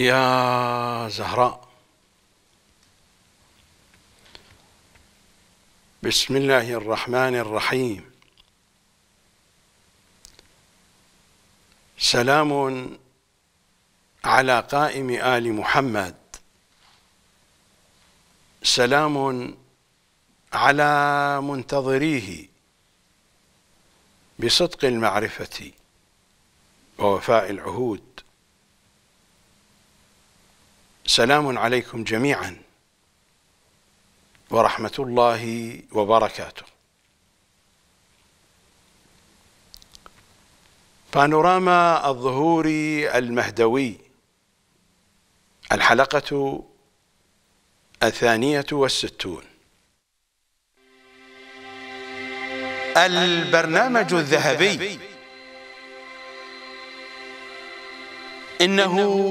يا زهراء بسم الله الرحمن الرحيم سلام على قائم آل محمد سلام على منتظريه بصدق المعرفة ووفاء العهود سلام عليكم جميعا ورحمه الله وبركاته بانوراما الظهور المهدوي الحلقه الثانيه والستون البرنامج الذهبي انه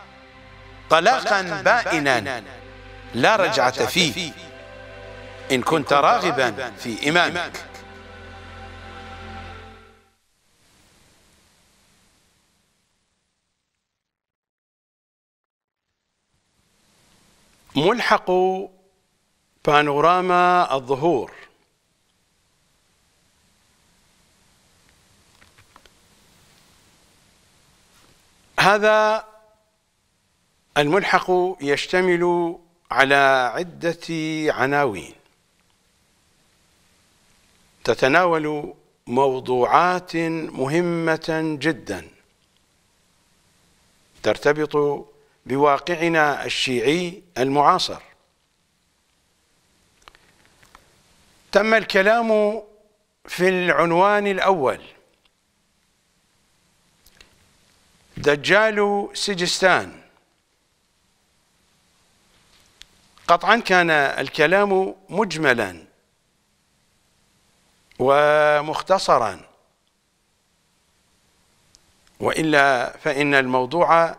طلاقا بائنا لا رجعة فيه إن كنت راغبا في إمامك ملحق بانوراما الظهور هذا الملحق يشتمل على عدة عناوين تتناول موضوعات مهمة جدا ترتبط بواقعنا الشيعي المعاصر تم الكلام في العنوان الأول دجال سجستان قطعا كان الكلام مجملا ومختصرا والا فان الموضوع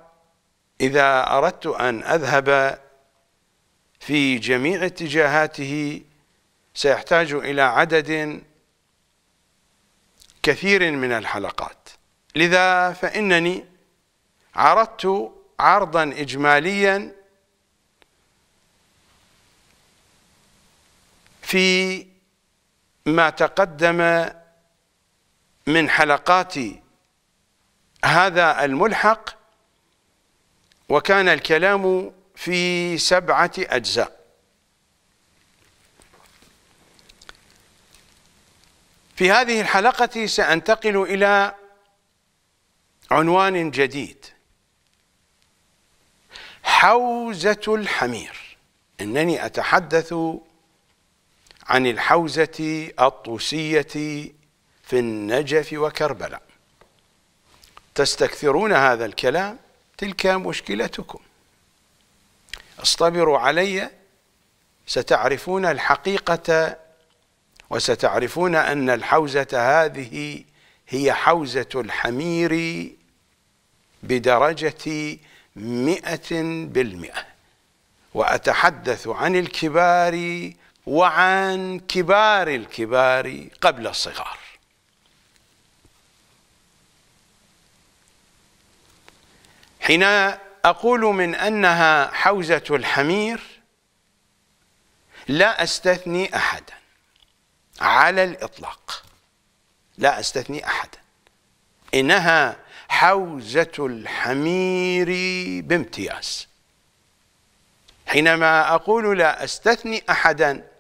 اذا اردت ان اذهب في جميع اتجاهاته سيحتاج الى عدد كثير من الحلقات لذا فانني عرضت عرضا اجماليا في ما تقدم من حلقات هذا الملحق وكان الكلام في سبعة أجزاء في هذه الحلقة سأنتقل إلى عنوان جديد حوزة الحمير إنني أتحدث عن الحوزة الطوسية في النجف وكربلاء تستكثرون هذا الكلام تلك مشكلتكم اصطبروا علي ستعرفون الحقيقة وستعرفون أن الحوزة هذه هي حوزة الحمير بدرجة مئة بالمئة وأتحدث عن الكبار وعن كبار الكبار قبل الصغار حين أقول من أنها حوزة الحمير لا أستثني أحدا على الإطلاق لا أستثني أحدا إنها حوزة الحمير بامتياز حينما أقول لا أستثني أحدا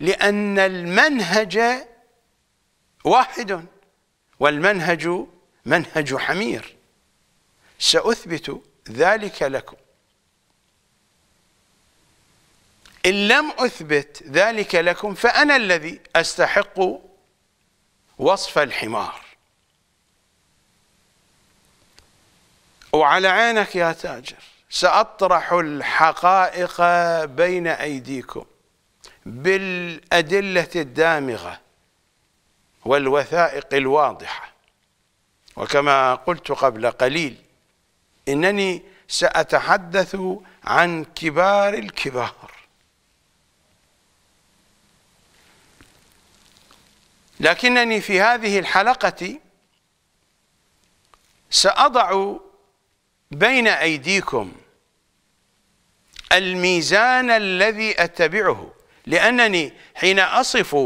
لأن المنهج واحد والمنهج منهج حمير سأثبت ذلك لكم إن لم أثبت ذلك لكم فأنا الذي أستحق وصف الحمار وعلى عينك يا تاجر سأطرح الحقائق بين أيديكم بالأدلة الدامغة والوثائق الواضحة وكما قلت قبل قليل إنني سأتحدث عن كبار الكبار لكنني في هذه الحلقة سأضع بين أيديكم الميزان الذي أتبعه لأنني حين أصف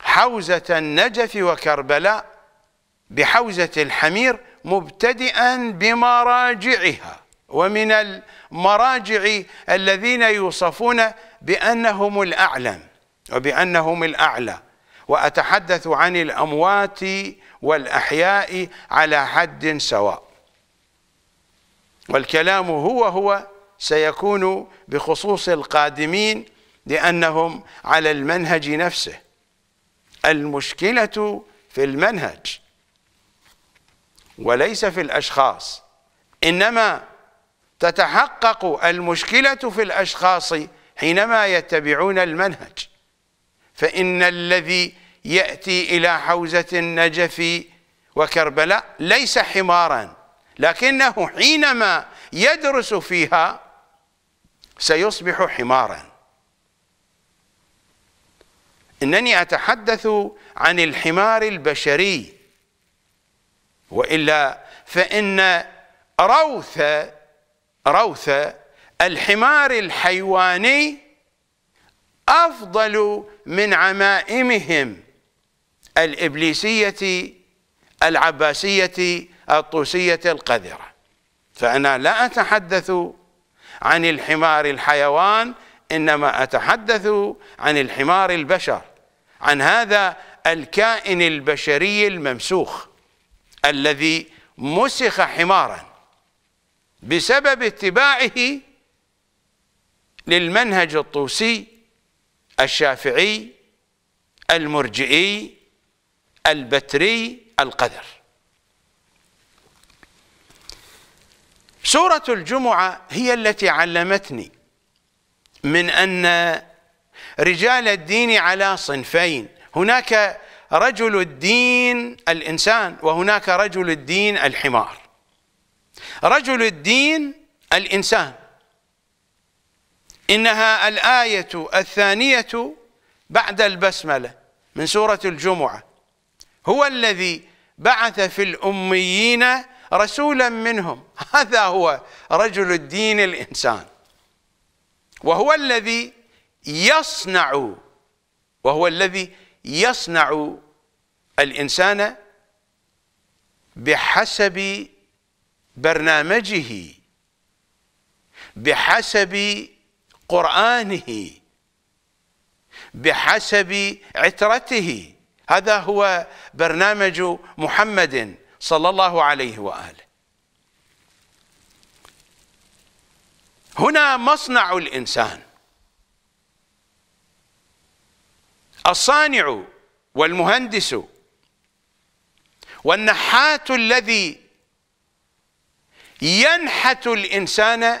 حوزة النجف وكربلاء بحوزة الحمير مبتدئا بمراجعها ومن المراجع الذين يوصفون بأنهم الأعلم وبأنهم الأعلى وأتحدث عن الأموات والأحياء على حد سواء والكلام هو هو سيكون بخصوص القادمين لأنهم على المنهج نفسه المشكلة في المنهج وليس في الأشخاص إنما تتحقق المشكلة في الأشخاص حينما يتبعون المنهج فإن الذي يأتي إلى حوزة النجف وكربلاء ليس حمارا لكنه حينما يدرس فيها سيصبح حمارا انني اتحدث عن الحمار البشري والا فان روث روث الحمار الحيواني افضل من عمائمهم الابليسيه العباسيه الطوسيه القذره فانا لا اتحدث عن الحمار الحيوان انما اتحدث عن الحمار البشر عن هذا الكائن البشري الممسوخ الذي مسخ حمارا بسبب اتباعه للمنهج الطوسي الشافعي المرجئي البتري القدر سورة الجمعة هي التي علمتني من أن رجال الدين على صنفين هناك رجل الدين الإنسان وهناك رجل الدين الحمار رجل الدين الإنسان إنها الآية الثانية بعد البسملة من سورة الجمعة هو الذي بعث في الأميين رسولا منهم هذا هو رجل الدين الإنسان وهو الذي يصنع وهو الذي يصنع الإنسان بحسب برنامجه بحسب قرآنه بحسب عترته هذا هو برنامج محمد صلى الله عليه وآله هنا مصنع الإنسان الصانع والمهندس والنحات الذي ينحت الإنسان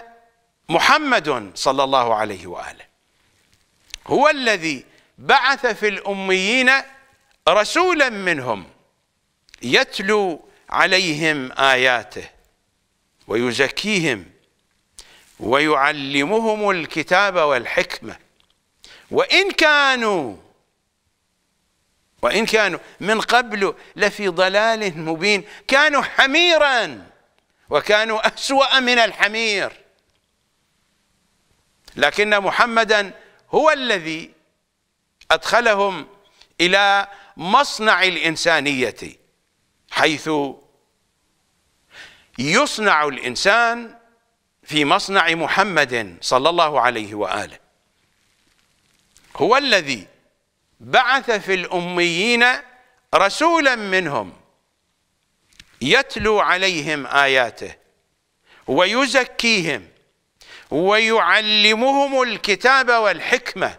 محمد صلى الله عليه وآله هو الذي بعث في الأميين رسولا منهم يتلو عليهم آياته ويزكيهم ويعلمهم الكتاب والحكمة وإن كانوا وإن كانوا من قبل لفي ضلال مبين كانوا حميرا وكانوا أسوأ من الحمير لكن محمدا هو الذي أدخلهم إلى مصنع الإنسانية حيث يصنع الإنسان في مصنع محمد صلى الله عليه وآله هو الذي بعث في الأميين رسولا منهم يتلو عليهم آياته ويزكيهم ويعلمهم الكتاب والحكمة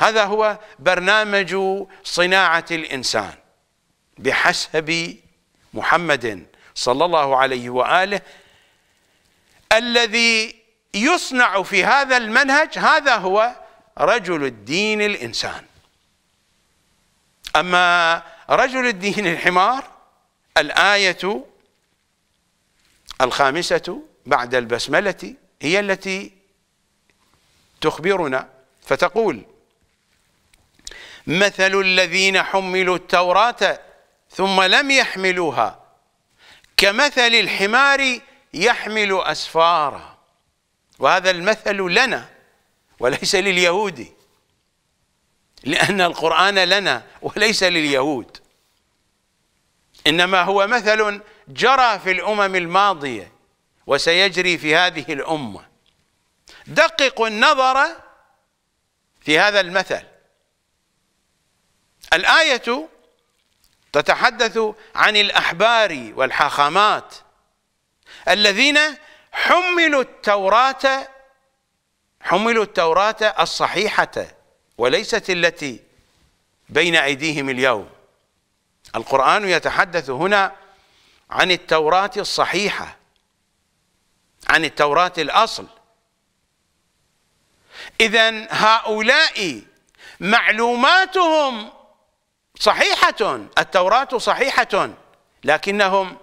هذا هو برنامج صناعة الإنسان بحسب محمد صلى الله عليه واله الذي يصنع في هذا المنهج هذا هو رجل الدين الانسان اما رجل الدين الحمار الايه الخامسه بعد البسمله هي التي تخبرنا فتقول مثل الذين حملوا التوراه ثم لم يحملوها كمثل الحمار يحمل أسفارا وهذا المثل لنا وليس لليهود لأن القرآن لنا وليس لليهود إنما هو مثل جرى في الأمم الماضية وسيجري في هذه الأمة دققوا النظر في هذا المثل الآية تتحدث عن الأحبار والحاخامات الذين حملوا التوراة حملوا التوراة الصحيحة وليست التي بين أيديهم اليوم القرآن يتحدث هنا عن التوراة الصحيحة عن التوراة الأصل إذا هؤلاء معلوماتهم صحيحة التوراة صحيحة لكنهم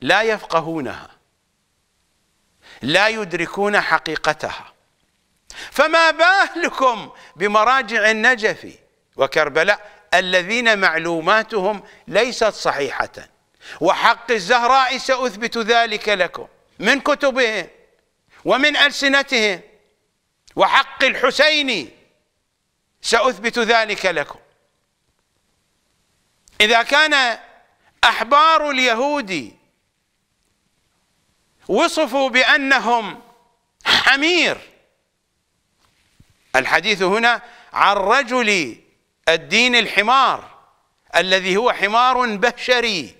لا يفقهونها لا يدركون حقيقتها فما بالكم بمراجع النجف وكربلاء الذين معلوماتهم ليست صحيحة وحق الزهراء سأثبت ذلك لكم من كتبهم ومن ألسنتهم وحق الحسين سأثبت ذلك لكم إذا كان أحبار اليهود وصفوا بأنهم حمير الحديث هنا عن رجل الدين الحمار الذي هو حمار بشري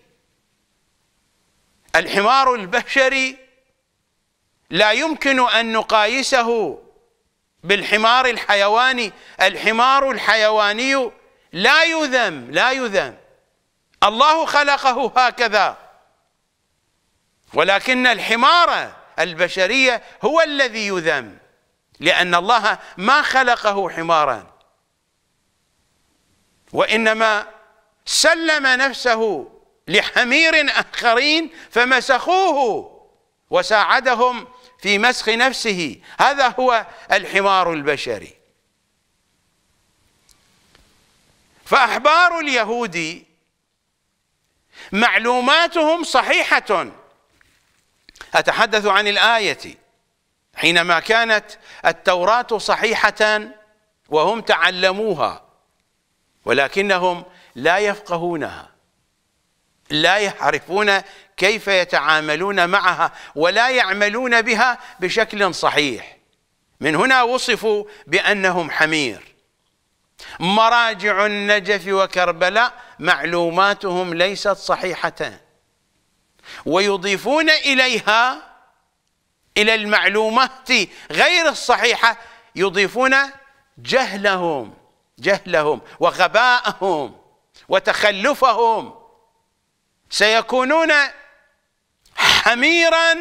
الحمار البشري لا يمكن أن نقايسه بالحمار الحيواني الحمار الحيواني لا يذم لا يذم الله خلقه هكذا ولكن الحمار البشرية هو الذي يذم لأن الله ما خلقه حمارا وإنما سلم نفسه لحمير آخرين فمسخوه وساعدهم في مسخ نفسه هذا هو الحمار البشري فأحبار اليهود معلوماتهم صحيحة أتحدث عن الآية حينما كانت التوراة صحيحة وهم تعلموها ولكنهم لا يفقهونها لا يعرفون كيف يتعاملون معها ولا يعملون بها بشكل صحيح من هنا وصفوا بأنهم حمير مراجع النجف وكربلاء معلوماتهم ليست صحيحة ويضيفون إليها إلى المعلومات غير الصحيحة يضيفون جهلهم جهلهم وغباءهم وتخلفهم سيكونون حميرا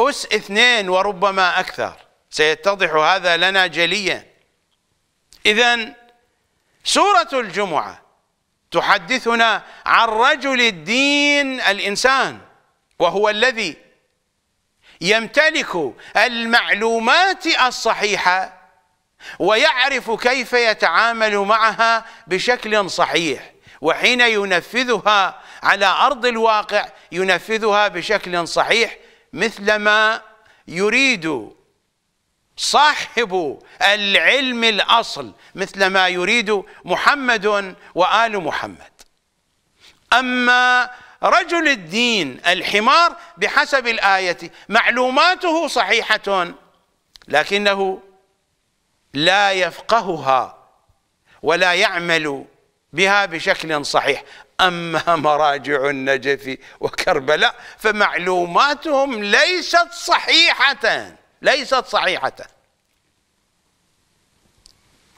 أس اثنين وربما أكثر سيتضح هذا لنا جليا إذا سورة الجمعة تحدثنا عن رجل الدين الإنسان وهو الذي يمتلك المعلومات الصحيحة ويعرف كيف يتعامل معها بشكل صحيح وحين ينفذها على أرض الواقع ينفذها بشكل صحيح مثلما يريد صاحب العلم الأصل مثل ما يريد محمد وآل محمد أما رجل الدين الحمار بحسب الآية معلوماته صحيحة لكنه لا يفقهها ولا يعمل بها بشكل صحيح أما مراجع النجف وكربلاء فمعلوماتهم ليست صحيحة ليست صحيحة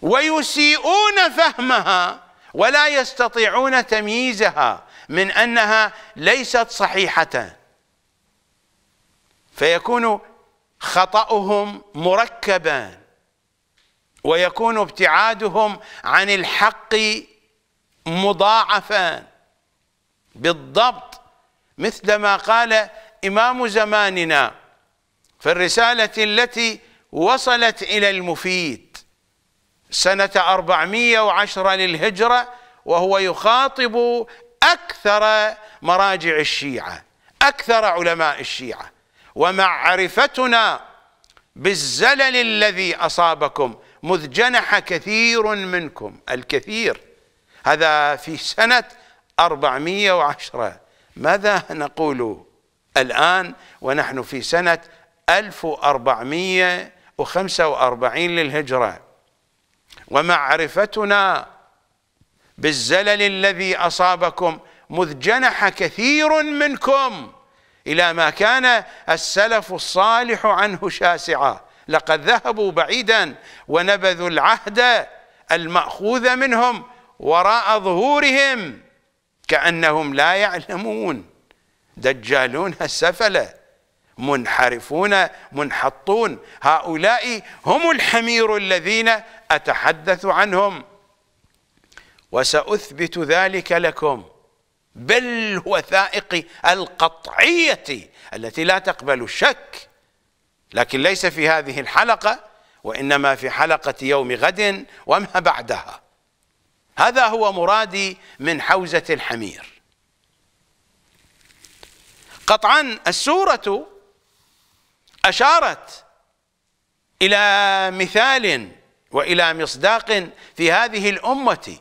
ويسيئون فهمها ولا يستطيعون تمييزها من أنها ليست صحيحة فيكون خطأهم مركبا ويكون ابتعادهم عن الحق مضاعفا بالضبط مثل ما قال إمام زماننا فالرسالة التي وصلت إلى المفيد سنة 410 للهجرة وهو يخاطب أكثر مراجع الشيعة أكثر علماء الشيعة ومعرفتنا بالزلل الذي أصابكم مذ جنح كثير منكم الكثير هذا في سنة 410 ماذا نقول الآن ونحن في سنة 1445 للهجرة ومعرفتنا بالزلل الذي أصابكم مذ جنح كثير منكم إلى ما كان السلف الصالح عنه شاسعا لقد ذهبوا بعيدا ونبذوا العهد المأخوذ منهم وراء ظهورهم كأنهم لا يعلمون دجالون السفلة منحرفون منحطون هؤلاء هم الحمير الذين أتحدث عنهم وسأثبت ذلك لكم بالوثائق القطعية التي لا تقبل الشك لكن ليس في هذه الحلقة وإنما في حلقة يوم غد وما بعدها هذا هو مرادي من حوزة الحمير قطعا السورة أشارت إلى مثال وإلى مصداق في هذه الأمة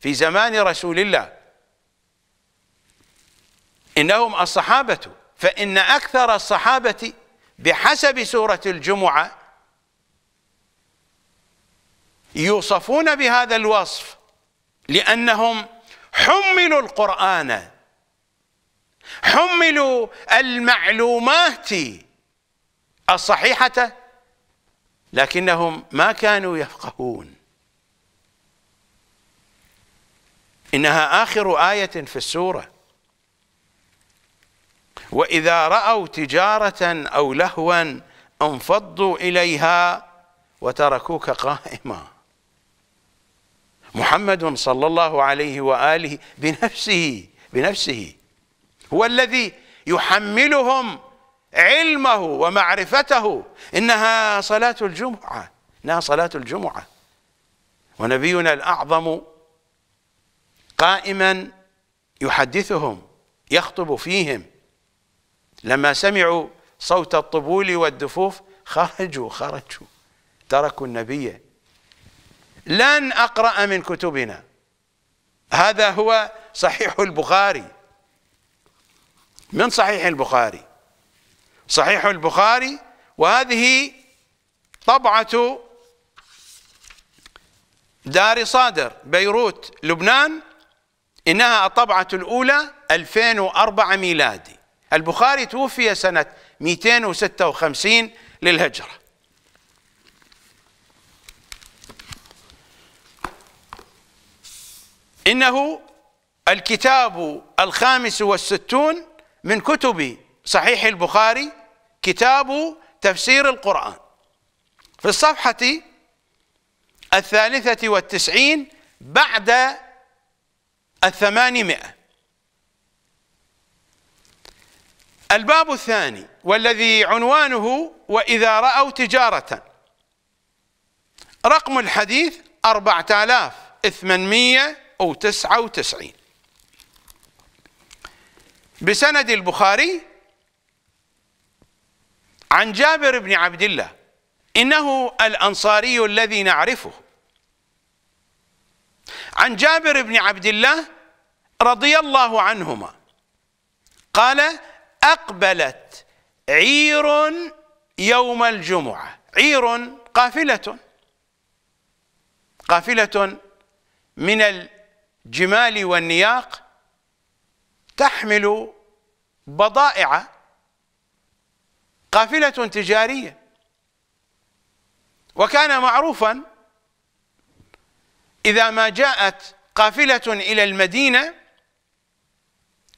في زمان رسول الله إنهم الصحابة فإن أكثر الصحابة بحسب سورة الجمعة يوصفون بهذا الوصف لأنهم حملوا القرآن حملوا المعلومات الصحيحة لكنهم ما كانوا يفقهون إنها آخر آية في السورة وإذا رأوا تجارة أو لهوا انفضوا إليها وتركوك قائما محمد صلى الله عليه وآله بنفسه بنفسه هو الذي يحملهم علمه ومعرفته إنها صلاة الجمعة إنها صلاة الجمعة ونبينا الأعظم قائما يحدثهم يخطب فيهم لما سمعوا صوت الطبول والدفوف خرجوا خرجوا تركوا النبي لن أقرأ من كتبنا هذا هو صحيح البخاري من صحيح البخاري صحيح البخاري وهذه طبعة دار صادر بيروت لبنان إنها الطبعة الأولى 2004 ميلادي البخاري توفي سنة 256 للهجرة إنه الكتاب الخامس والستون من كتب صحيح البخاري كتاب تفسير القرآن في الصفحة الثالثة والتسعين بعد الثمانمائة الباب الثاني والذي عنوانه وإذا رأوا تجارة رقم الحديث أربعة آلاف ثمانمية وتسعة وتسعين بسند البخاري عن جابر بن عبد الله إنه الأنصاري الذي نعرفه عن جابر بن عبد الله رضي الله عنهما قال أقبلت عير يوم الجمعة عير قافلة قافلة من الجمال والنياق تحمل بضائع قافلة تجارية وكان معروفا إذا ما جاءت قافلة إلى المدينة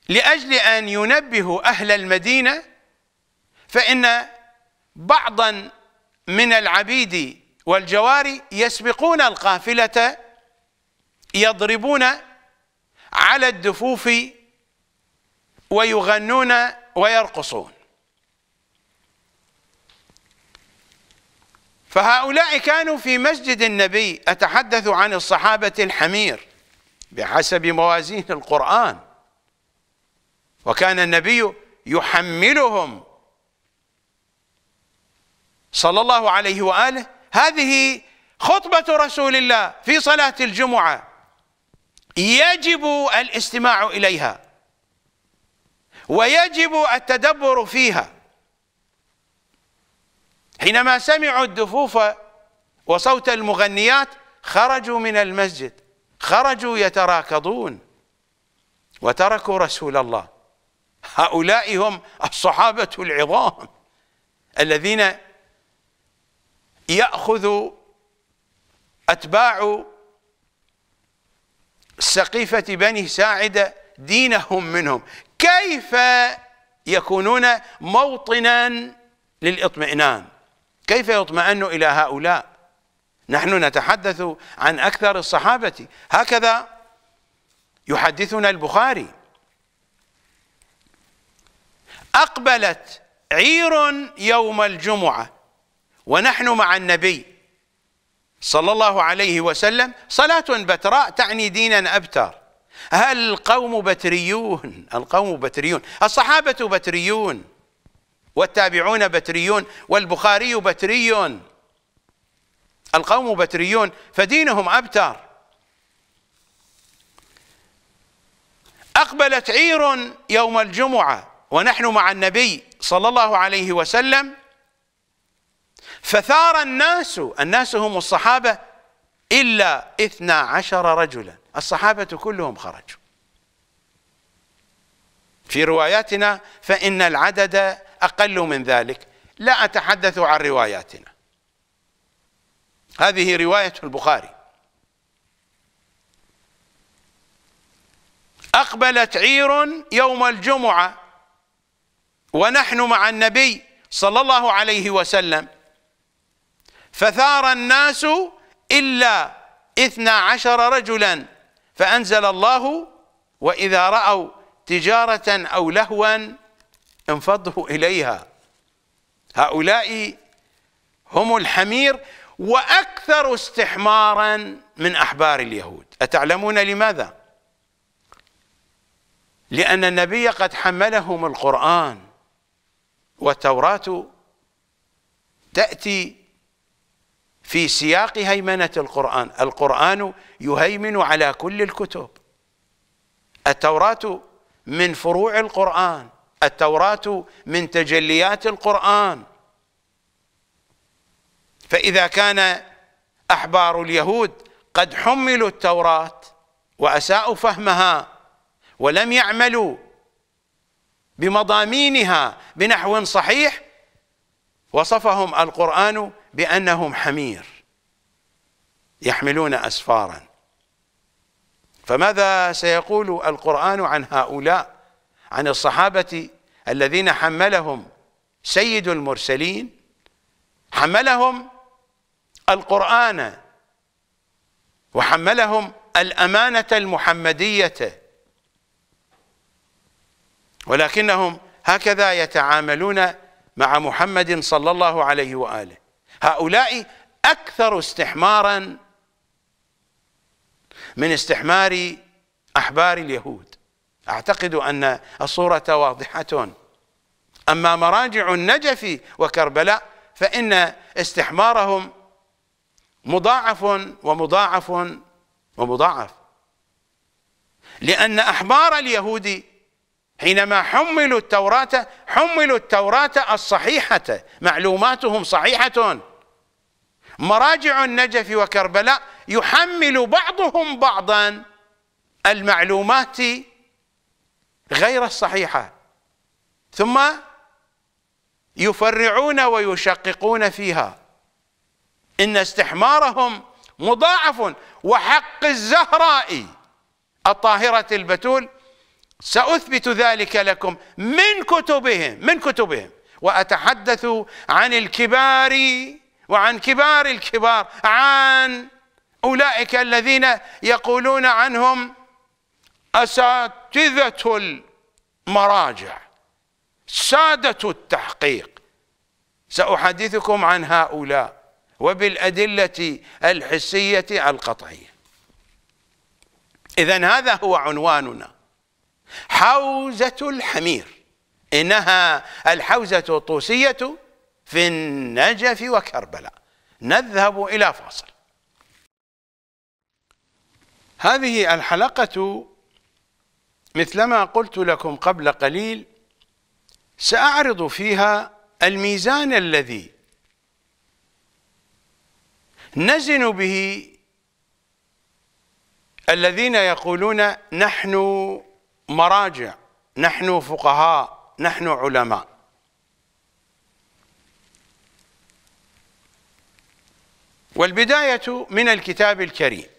لأجل أن ينبهوا أهل المدينة فإن بعضا من العبيد والجواري يسبقون القافلة يضربون على الدفوف ويغنون ويرقصون فهؤلاء كانوا في مسجد النبي أتحدث عن الصحابة الحمير بحسب موازين القرآن وكان النبي يحملهم صلى الله عليه وآله هذه خطبة رسول الله في صلاة الجمعة يجب الاستماع إليها ويجب التدبر فيها حينما سمعوا الدفوف وصوت المغنيات خرجوا من المسجد خرجوا يتراكضون وتركوا رسول الله هؤلاء هم الصحابة العظام الذين يأخذ أتباع سقيفة بني ساعدة دينهم منهم كيف يكونون موطنا للاطمئنان كيف يطمئن إلى هؤلاء نحن نتحدث عن أكثر الصحابة هكذا يحدثنا البخاري أقبلت عير يوم الجمعة ونحن مع النبي صلى الله عليه وسلم صلاة بتراء تعني دينا أبتر هل القوم بتريون القوم بتريون الصحابة بتريون والتابعون بتريون والبخاري بتري القوم بتريون فدينهم أبتر أقبلت عير يوم الجمعة ونحن مع النبي صلى الله عليه وسلم فثار الناس الناس هم الصحابة إلا إثنى عشر رجلا الصحابة كلهم خرجوا في رواياتنا فإن العدد أقل من ذلك لا أتحدث عن رواياتنا هذه رواية البخاري أقبلت عير يوم الجمعة ونحن مع النبي صلى الله عليه وسلم فثار الناس إلا إثنى عشر رجلا فأنزل الله وإذا رأوا تجارة أو لهوا انفضوا إليها هؤلاء هم الحمير وأكثر استحمارا من أحبار اليهود أتعلمون لماذا؟ لأن النبي قد حملهم القرآن والتوراة تأتي في سياق هيمنة القرآن القرآن يهيمن على كل الكتب التوراة من فروع القرآن التوراة من تجليات القرآن فإذا كان أحبار اليهود قد حملوا التوراة وأساءوا فهمها ولم يعملوا بمضامينها بنحو صحيح وصفهم القرآن بأنهم حمير يحملون أسفارا فماذا سيقول القرآن عن هؤلاء عن الصحابة الذين حملهم سيد المرسلين حملهم القرآن وحملهم الأمانة المحمدية ولكنهم هكذا يتعاملون مع محمد صلى الله عليه وآله هؤلاء أكثر استحمارا من استحمار أحبار اليهود أعتقد أن الصورة واضحة أما مراجع النجف وكربلاء فإن استحمارهم مضاعف ومضاعف ومضاعف لأن أحبار اليهود حينما حملوا التوراة حملوا التوراة الصحيحة معلوماتهم صحيحة مراجع النجف وكربلاء يحمل بعضهم بعضا المعلومات غير الصحيحة ثم يفرعون ويشققون فيها إن استحمارهم مضاعف وحق الزهراء الطاهرة البتول سأثبت ذلك لكم من كتبهم من كتبهم وأتحدث عن الكبار وعن كبار الكبار عن أولئك الذين يقولون عنهم أسات اساتذه المراجع ساده التحقيق ساحدثكم عن هؤلاء وبالادله الحسيه القطعيه اذا هذا هو عنواننا حوزه الحمير انها الحوزه الطوسيه في النجف وكربلاء نذهب الى فاصل هذه الحلقه مثلما قلت لكم قبل قليل سأعرض فيها الميزان الذي نزن به الذين يقولون نحن مراجع نحن فقهاء نحن علماء والبداية من الكتاب الكريم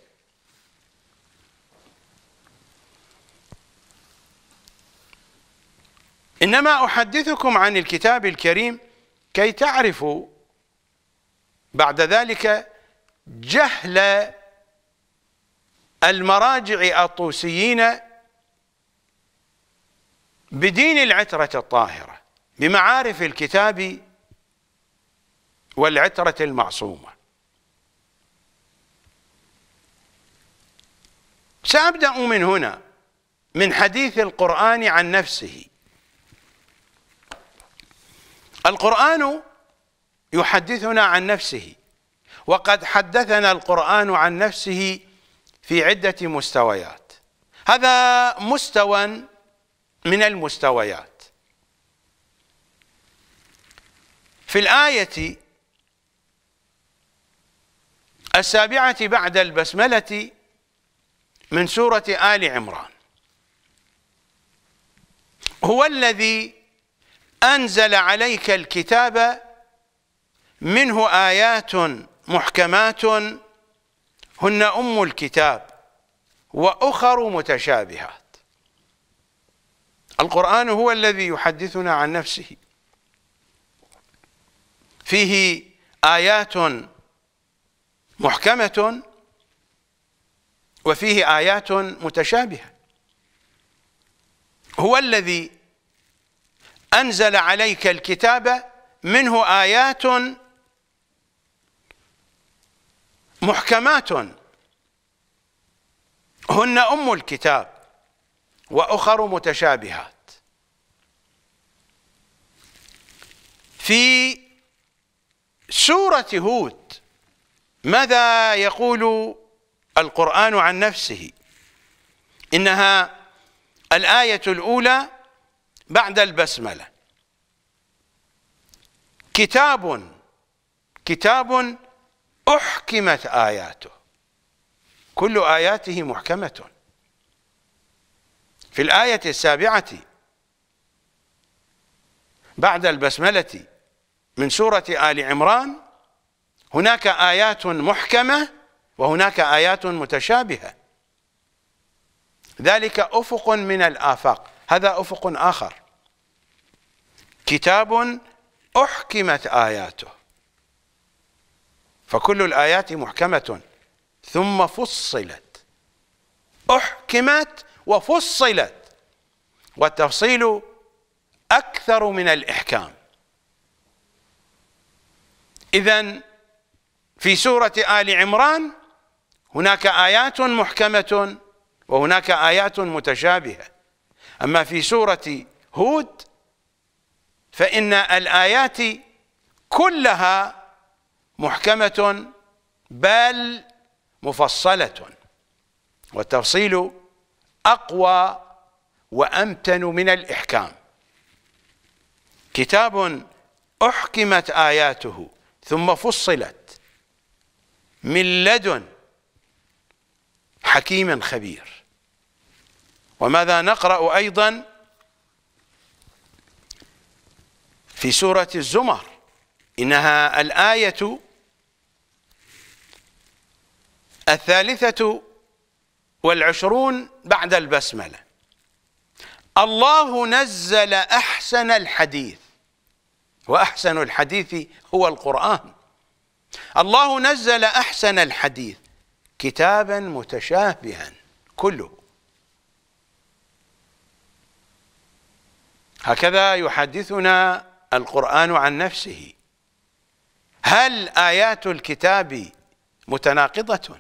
إنما أحدثكم عن الكتاب الكريم كي تعرفوا بعد ذلك جهل المراجع الطوسيين بدين العترة الطاهرة بمعارف الكتاب والعترة المعصومة سأبدأ من هنا من حديث القرآن عن نفسه القرآن يحدثنا عن نفسه وقد حدثنا القرآن عن نفسه في عدة مستويات هذا مستوى من المستويات في الآية السابعة بعد البسملة من سورة آل عمران هو الذي أنزل عليك الكتاب منه آيات محكمات هن أم الكتاب وأخر متشابهات القرآن هو الذي يحدثنا عن نفسه فيه آيات محكمة وفيه آيات متشابهة هو الذي أنزل عليك الكتاب منه آيات محكمات هن أم الكتاب وأخر متشابهات في سورة هود ماذا يقول القرآن عن نفسه إنها الآية الأولى بعد البسملة كتاب كتاب أحكمت آياته كل آياته محكمة في الآية السابعة بعد البسملة من سورة آل عمران هناك آيات محكمة وهناك آيات متشابهة ذلك أفق من الآفاق هذا أفق آخر كتاب أحكمت آياته فكل الآيات محكمة ثم فصلت أحكمت وفصلت والتفصيل أكثر من الإحكام إذا في سورة آل عمران هناك آيات محكمة وهناك آيات متشابهة أما في سورة هود فإن الآيات كلها محكمة بل مفصلة والتفصيل أقوى وأمتن من الإحكام كتاب أحكمت آياته ثم فصلت من لدن حكيم خبير وماذا نقرأ أيضا في سورة الزمر إنها الآية الثالثة والعشرون بعد البسملة الله نزل أحسن الحديث وأحسن الحديث هو القرآن الله نزل أحسن الحديث كتابا متشابها كله هكذا يحدثنا القرآن عن نفسه هل آيات الكتاب متناقضة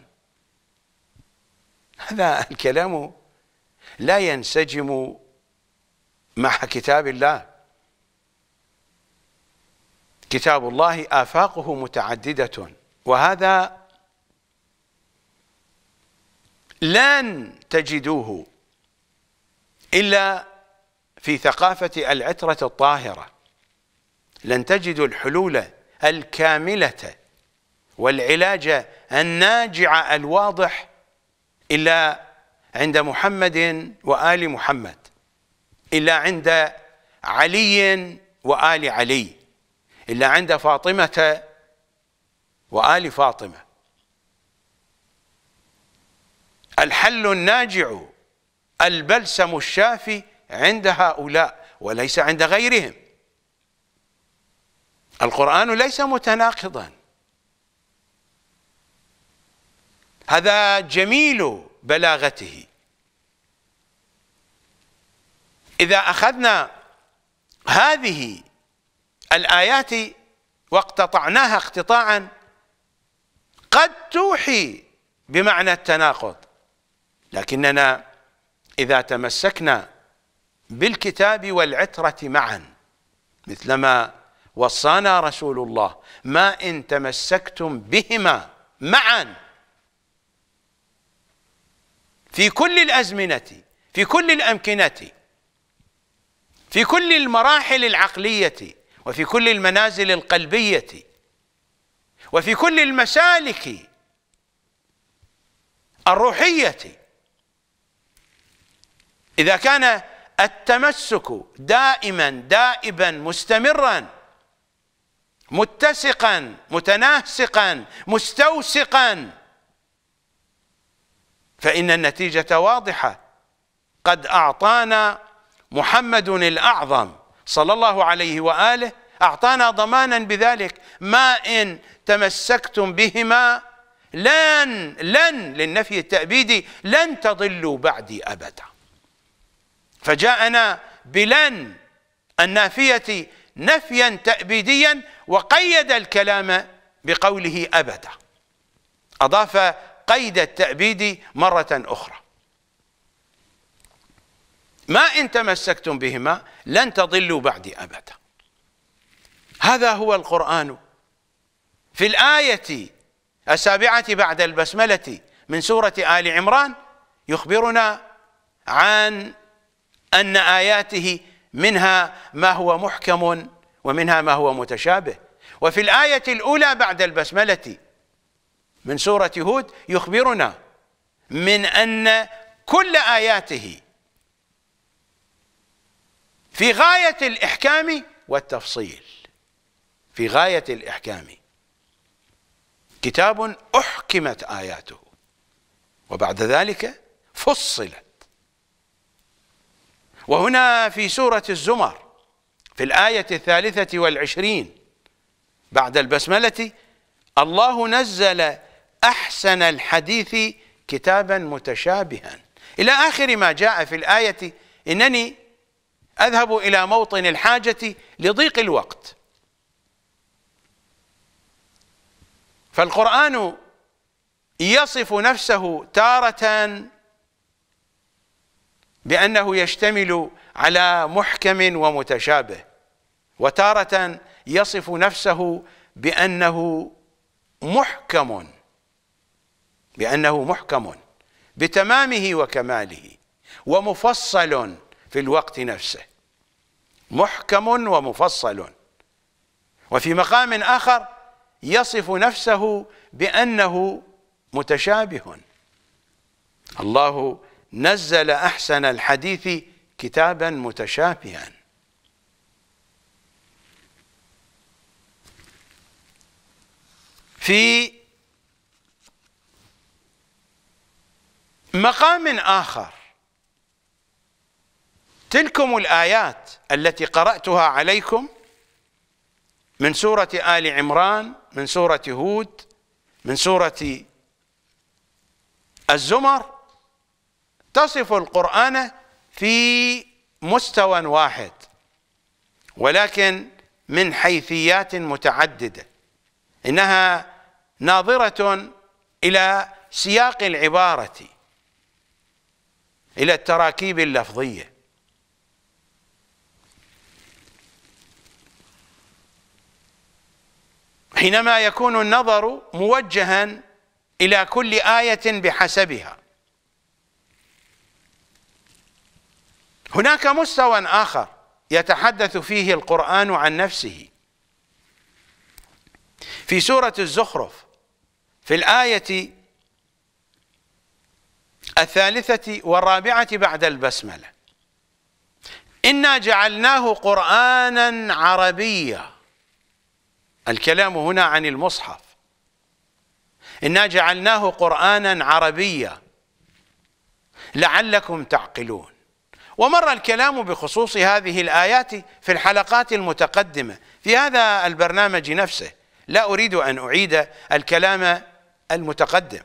هذا الكلام لا ينسجم مع كتاب الله كتاب الله آفاقه متعددة وهذا لن تجدوه إلا في ثقافة العترة الطاهرة لن تجدوا الحلول الكاملة والعلاج الناجع الواضح إلا عند محمد وآل محمد إلا عند علي وآل علي إلا عند فاطمة وآل فاطمة الحل الناجع البلسم الشافي عند هؤلاء وليس عند غيرهم القرآن ليس متناقضا هذا جميل بلاغته إذا أخذنا هذه الآيات واقتطعناها اقتطاعا قد توحي بمعنى التناقض لكننا إذا تمسكنا بالكتاب والعترة معا مثلما وصانا رسول الله ما إن تمسكتم بهما معا في كل الأزمنة في كل الأمكنة في كل المراحل العقلية وفي كل المنازل القلبية وفي كل المسالك الروحية إذا كان التمسك دائما دائبا مستمرا متسقا متناسقا مستوسقا فإن النتيجة واضحة قد أعطانا محمد الأعظم صلى الله عليه وآله أعطانا ضمانا بذلك ما إن تمسكتم بهما لن لن للنفي التأبيدي لن تضلوا بعدي أبدا فجاءنا بلن النافية نفيا تأبيديا وقيد الكلام بقوله أبدا أضاف قيد التأبيد مرة أخرى ما إن تمسكتم بهما لن تضلوا بعدي أبدا هذا هو القرآن في الآية السابعة بعد البسملة من سورة آل عمران يخبرنا عن أن آياته منها ما هو محكم ومنها ما هو متشابه وفي الآية الأولى بعد البسملة من سورة هود يخبرنا من أن كل آياته في غاية الإحكام والتفصيل في غاية الإحكام كتاب أحكمت آياته وبعد ذلك فصلت وهنا في سورة الزمر في الآية الثالثة والعشرين بعد البسملة الله نزل أحسن الحديث كتابا متشابها إلى آخر ما جاء في الآية إنني أذهب إلى موطن الحاجة لضيق الوقت فالقرآن يصف نفسه تارة بأنه يشتمل على محكم ومتشابه وتارة يصف نفسه بأنه محكم بأنه محكم بتمامه وكماله ومفصل في الوقت نفسه محكم ومفصل وفي مقام آخر يصف نفسه بأنه متشابه الله نزل أحسن الحديث كتابا متشابها في مقام آخر تلكم الآيات التي قرأتها عليكم من سورة آل عمران من سورة هود من سورة الزمر تصف القرآن في مستوى واحد ولكن من حيثيات متعددة إنها ناظرة إلى سياق العبارة إلى التراكيب اللفظية حينما يكون النظر موجها إلى كل آية بحسبها هناك مستوى آخر يتحدث فيه القرآن عن نفسه في سورة الزخرف في الآية الثالثة والرابعة بعد البسملة إنا جعلناه قرآنا عربيا الكلام هنا عن المصحف إنا جعلناه قرآنا عربيا لعلكم تعقلون ومر الكلام بخصوص هذه الآيات في الحلقات المتقدمة في هذا البرنامج نفسه لا أريد أن أعيد الكلام المتقدم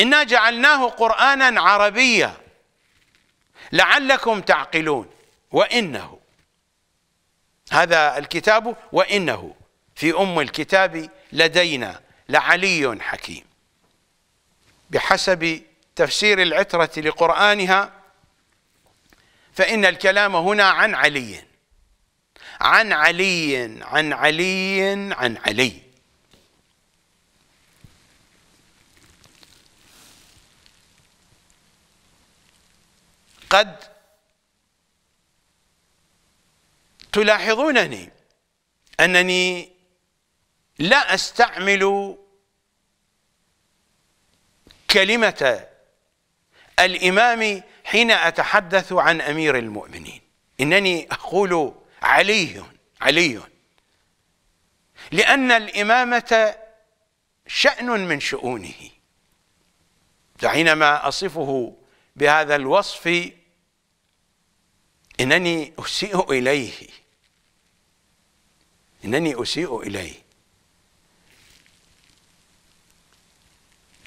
إنا جعلناه قرآنا عربيا لعلكم تعقلون وإنه هذا الكتاب وإنه في أم الكتاب لدينا لعلي حكيم بحسب تفسير العترة لقرآنها فإن الكلام هنا عن علي عن علي عن علي عن علي قد تلاحظونني أنني لا أستعمل كلمة الإمام حين أتحدث عن أمير المؤمنين إنني أقول علي علي لأن الإمامة شأن من شؤونه فحينما أصفه بهذا الوصف إنني أسيء إليه إنني أسيء إليه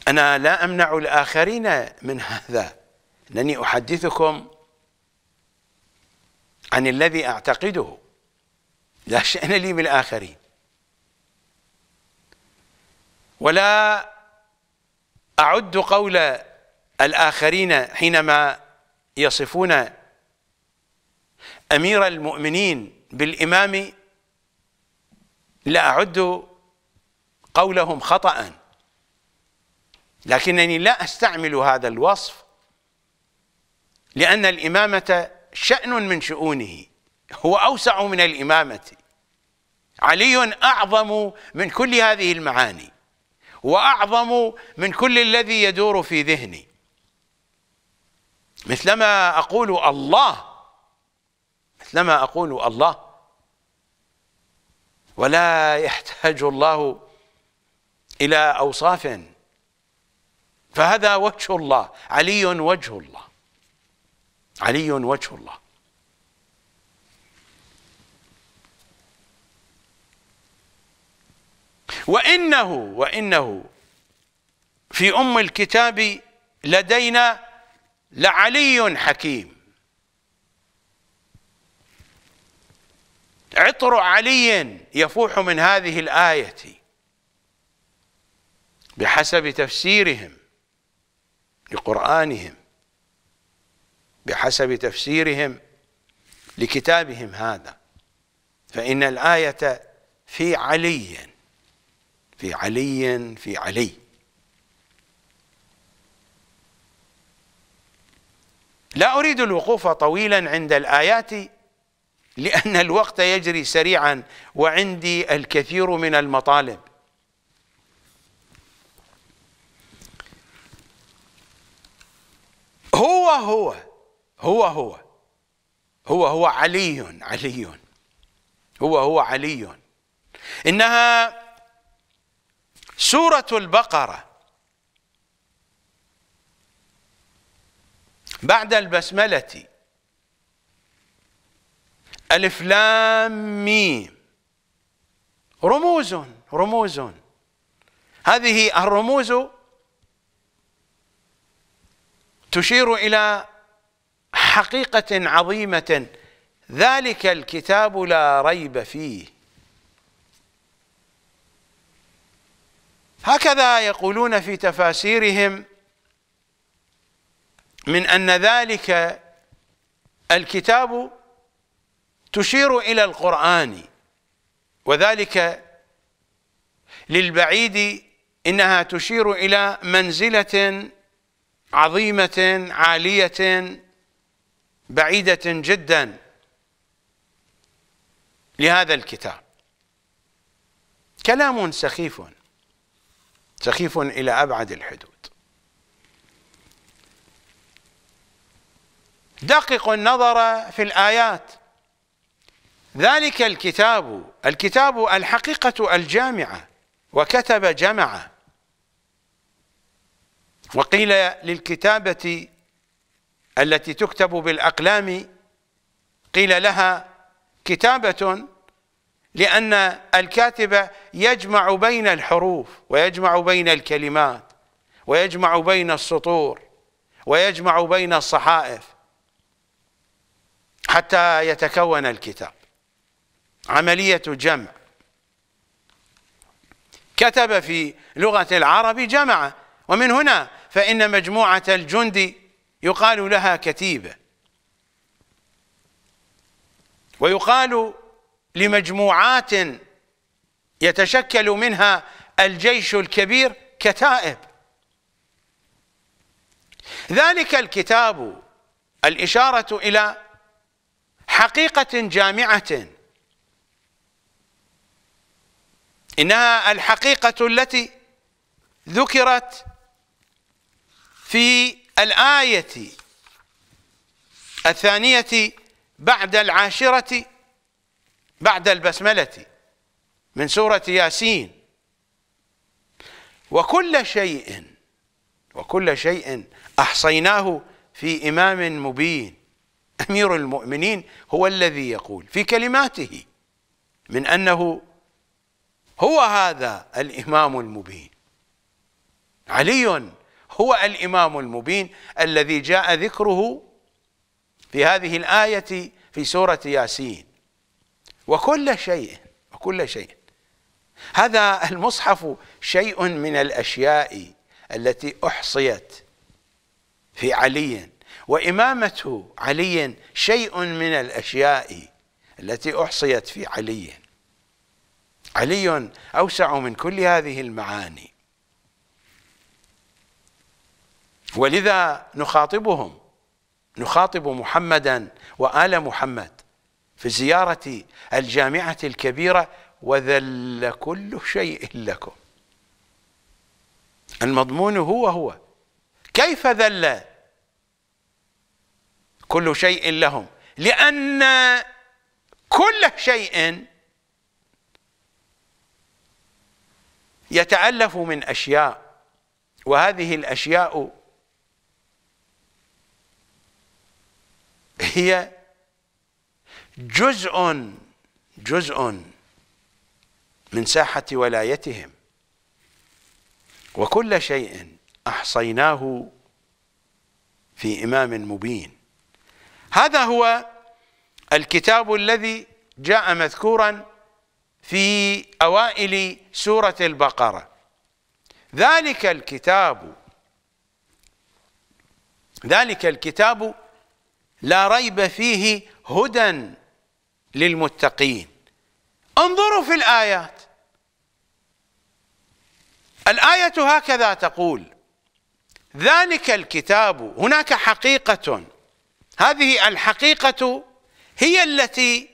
أنا لا أمنع الآخرين من هذا أنني أحدثكم عن الذي أعتقده لا شأن لي بالآخرين ولا أعد قول الآخرين حينما يصفون أمير المؤمنين بالإمام لا أعد قولهم خطأ لكنني لا استعمل هذا الوصف لأن الإمامة شأن من شؤونه هو أوسع من الإمامة علي أعظم من كل هذه المعاني وأعظم من كل الذي يدور في ذهني مثلما أقول الله مثلما أقول الله ولا يحتاج الله إلى أوصاف فهذا وجه الله علي وجه الله علي وجه الله وانه وانه في ام الكتاب لدينا لعلي حكيم عطر علي يفوح من هذه الايه بحسب تفسيرهم بقرآنهم بحسب تفسيرهم لكتابهم هذا فإن الآية في علي في علي في علي لا أريد الوقوف طويلا عند الآيات لأن الوقت يجري سريعا وعندي الكثير من المطالب هو هو هو هو هو هو علي علي هو هو علي إنها سورة البقرة بعد البسملة ألف لام ميم رموز رموز هذه الرموز تشير الى حقيقه عظيمه ذلك الكتاب لا ريب فيه هكذا يقولون في تفاسيرهم من ان ذلك الكتاب تشير الى القران وذلك للبعيد انها تشير الى منزله عظيمة عالية بعيدة جدا لهذا الكتاب كلام سخيف سخيف إلى أبعد الحدود دقق النظر في الآيات ذلك الكتاب الكتاب الحقيقة الجامعة وكتب جمعه وقيل للكتابة التي تكتب بالأقلام قيل لها كتابة لأن الكاتب يجمع بين الحروف ويجمع بين الكلمات ويجمع بين السطور ويجمع بين الصحائف حتى يتكون الكتاب عملية جمع كتب في لغة العرب جمع ومن هنا فإن مجموعة الجند يقال لها كتيبة ويقال لمجموعات يتشكل منها الجيش الكبير كتائب ذلك الكتاب الإشارة إلى حقيقة جامعة إنها الحقيقة التي ذكرت في الآية الثانية بعد العاشرة بعد البسملة من سورة ياسين وكل شيء وكل شيء أحصيناه في إمام مبين أمير المؤمنين هو الذي يقول في كلماته من أنه هو هذا الإمام المبين علي هو الامام المبين الذي جاء ذكره في هذه الايه في سوره ياسين وكل شيء وكل شيء هذا المصحف شيء من الاشياء التي احصيت في علي وامامته علي شيء من الاشياء التي احصيت في علي علي اوسع من كل هذه المعاني ولذا نخاطبهم نخاطب محمدا وآل محمد في زيارة الجامعة الكبيرة وذل كل شيء لكم المضمون هو هو كيف ذل كل شيء لهم لأن كل شيء يتألف من أشياء وهذه الأشياء هي جزء جزء من ساحة ولايتهم وكل شيء أحصيناه في إمام مبين هذا هو الكتاب الذي جاء مذكورا في أوائل سورة البقرة ذلك الكتاب ذلك الكتاب لا ريب فيه هدى للمتقين انظروا في الآيات الآية هكذا تقول ذلك الكتاب هناك حقيقة هذه الحقيقة هي التي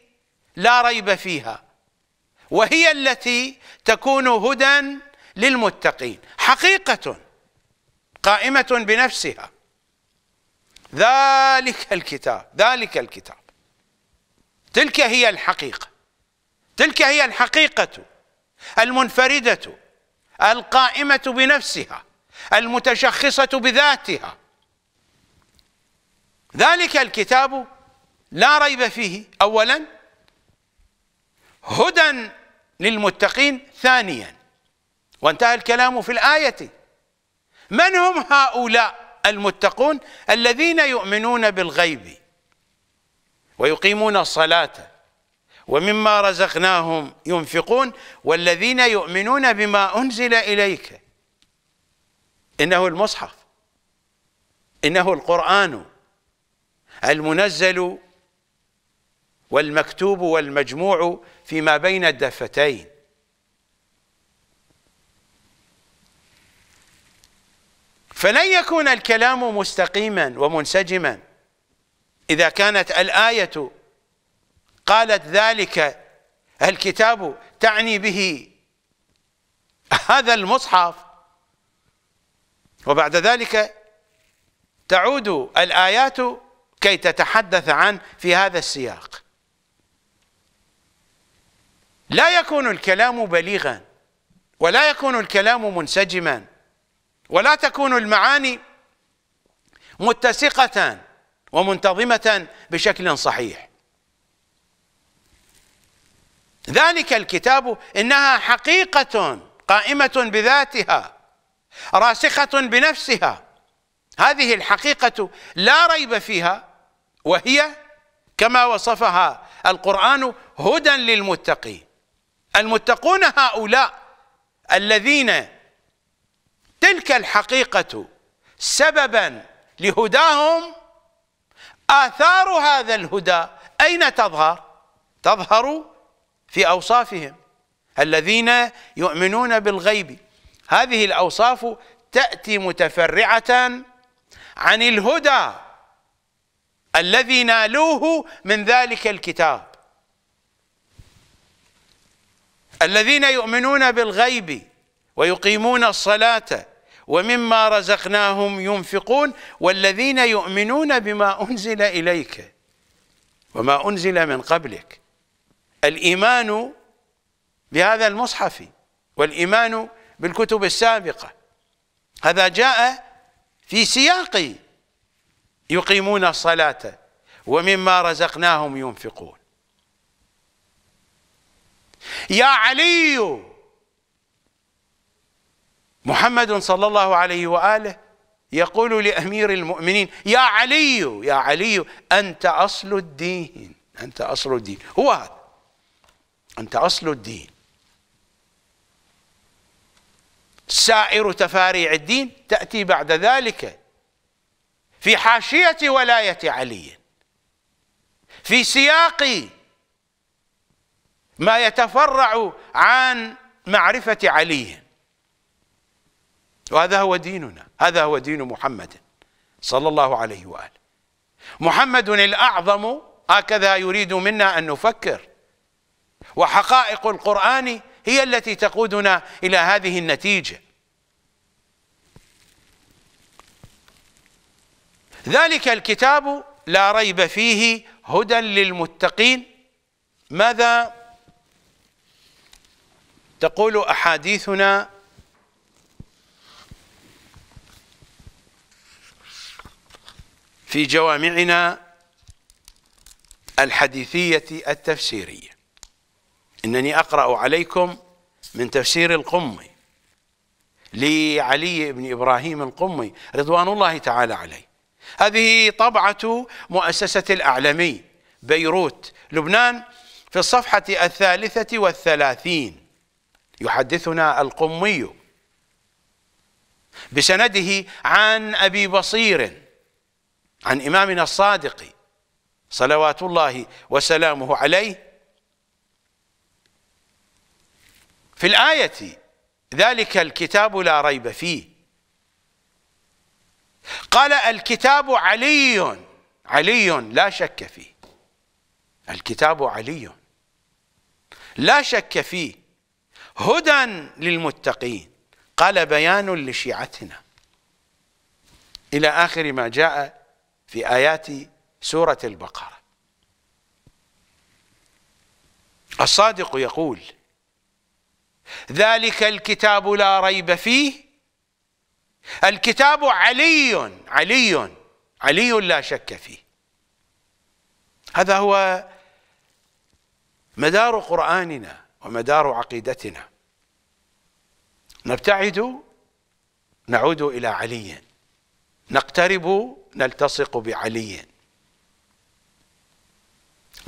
لا ريب فيها وهي التي تكون هدى للمتقين حقيقة قائمة بنفسها ذلك الكتاب ذلك الكتاب تلك هي الحقيقة تلك هي الحقيقة المنفردة القائمة بنفسها المتشخصة بذاتها ذلك الكتاب لا ريب فيه أولا هدى للمتقين ثانيا وانتهى الكلام في الآية من هم هؤلاء المتقون الذين يؤمنون بالغيب ويقيمون الصلاة ومما رزقناهم ينفقون والذين يؤمنون بما أنزل إليك إنه المصحف إنه القرآن المنزل والمكتوب والمجموع فيما بين الدفتين فلن يكون الكلام مستقيما ومنسجما إذا كانت الآية قالت ذلك الكتاب تعني به هذا المصحف وبعد ذلك تعود الآيات كي تتحدث عن في هذا السياق لا يكون الكلام بليغا ولا يكون الكلام منسجما ولا تكون المعاني متسقة ومنتظمة بشكل صحيح ذلك الكتاب إنها حقيقة قائمة بذاتها راسخة بنفسها هذه الحقيقة لا ريب فيها وهي كما وصفها القرآن هدى للمتقين المتقون هؤلاء الذين تلك الحقيقة سببا لهداهم آثار هذا الهدى أين تظهر؟ تظهر في أوصافهم الذين يؤمنون بالغيب هذه الأوصاف تأتي متفرعة عن الهدى الذي نالوه من ذلك الكتاب الذين يؤمنون بالغيب ويقيمون الصلاة ومما رزقناهم ينفقون والذين يؤمنون بما أنزل إليك وما أنزل من قبلك الإيمان بهذا المصحف والإيمان بالكتب السابقة هذا جاء في سياق يقيمون الصلاة ومما رزقناهم ينفقون يا علي محمد صلى الله عليه واله يقول لامير المؤمنين يا علي يا علي انت اصل الدين انت اصل الدين هو هذا انت اصل الدين سائر تفاريع الدين تاتي بعد ذلك في حاشيه ولايه علي في سياق ما يتفرع عن معرفه علي وهذا هو ديننا هذا هو دين محمد صلى الله عليه وآله محمد الأعظم هكذا يريد منا أن نفكر وحقائق القرآن هي التي تقودنا إلى هذه النتيجة ذلك الكتاب لا ريب فيه هدى للمتقين ماذا تقول أحاديثنا في جوامعنا الحديثية التفسيرية إنني أقرأ عليكم من تفسير القمي لعلي بن إبراهيم القمي رضوان الله تعالى عليه هذه طبعة مؤسسة الأعلمي بيروت لبنان في الصفحة الثالثة والثلاثين يحدثنا القمي بسنده عن أبي بصير عن إمامنا الصادق صلوات الله وسلامه عليه في الآية ذلك الكتاب لا ريب فيه قال الكتاب علي علي لا شك فيه الكتاب علي لا شك فيه هدى للمتقين قال بيان لشيعتنا إلى آخر ما جاء في آيات سورة البقرة الصادق يقول ذلك الكتاب لا ريب فيه الكتاب علي علي علي لا شك فيه هذا هو مدار قرآننا ومدار عقيدتنا نبتعد نعود إلى علي نقترب نلتصق بعلي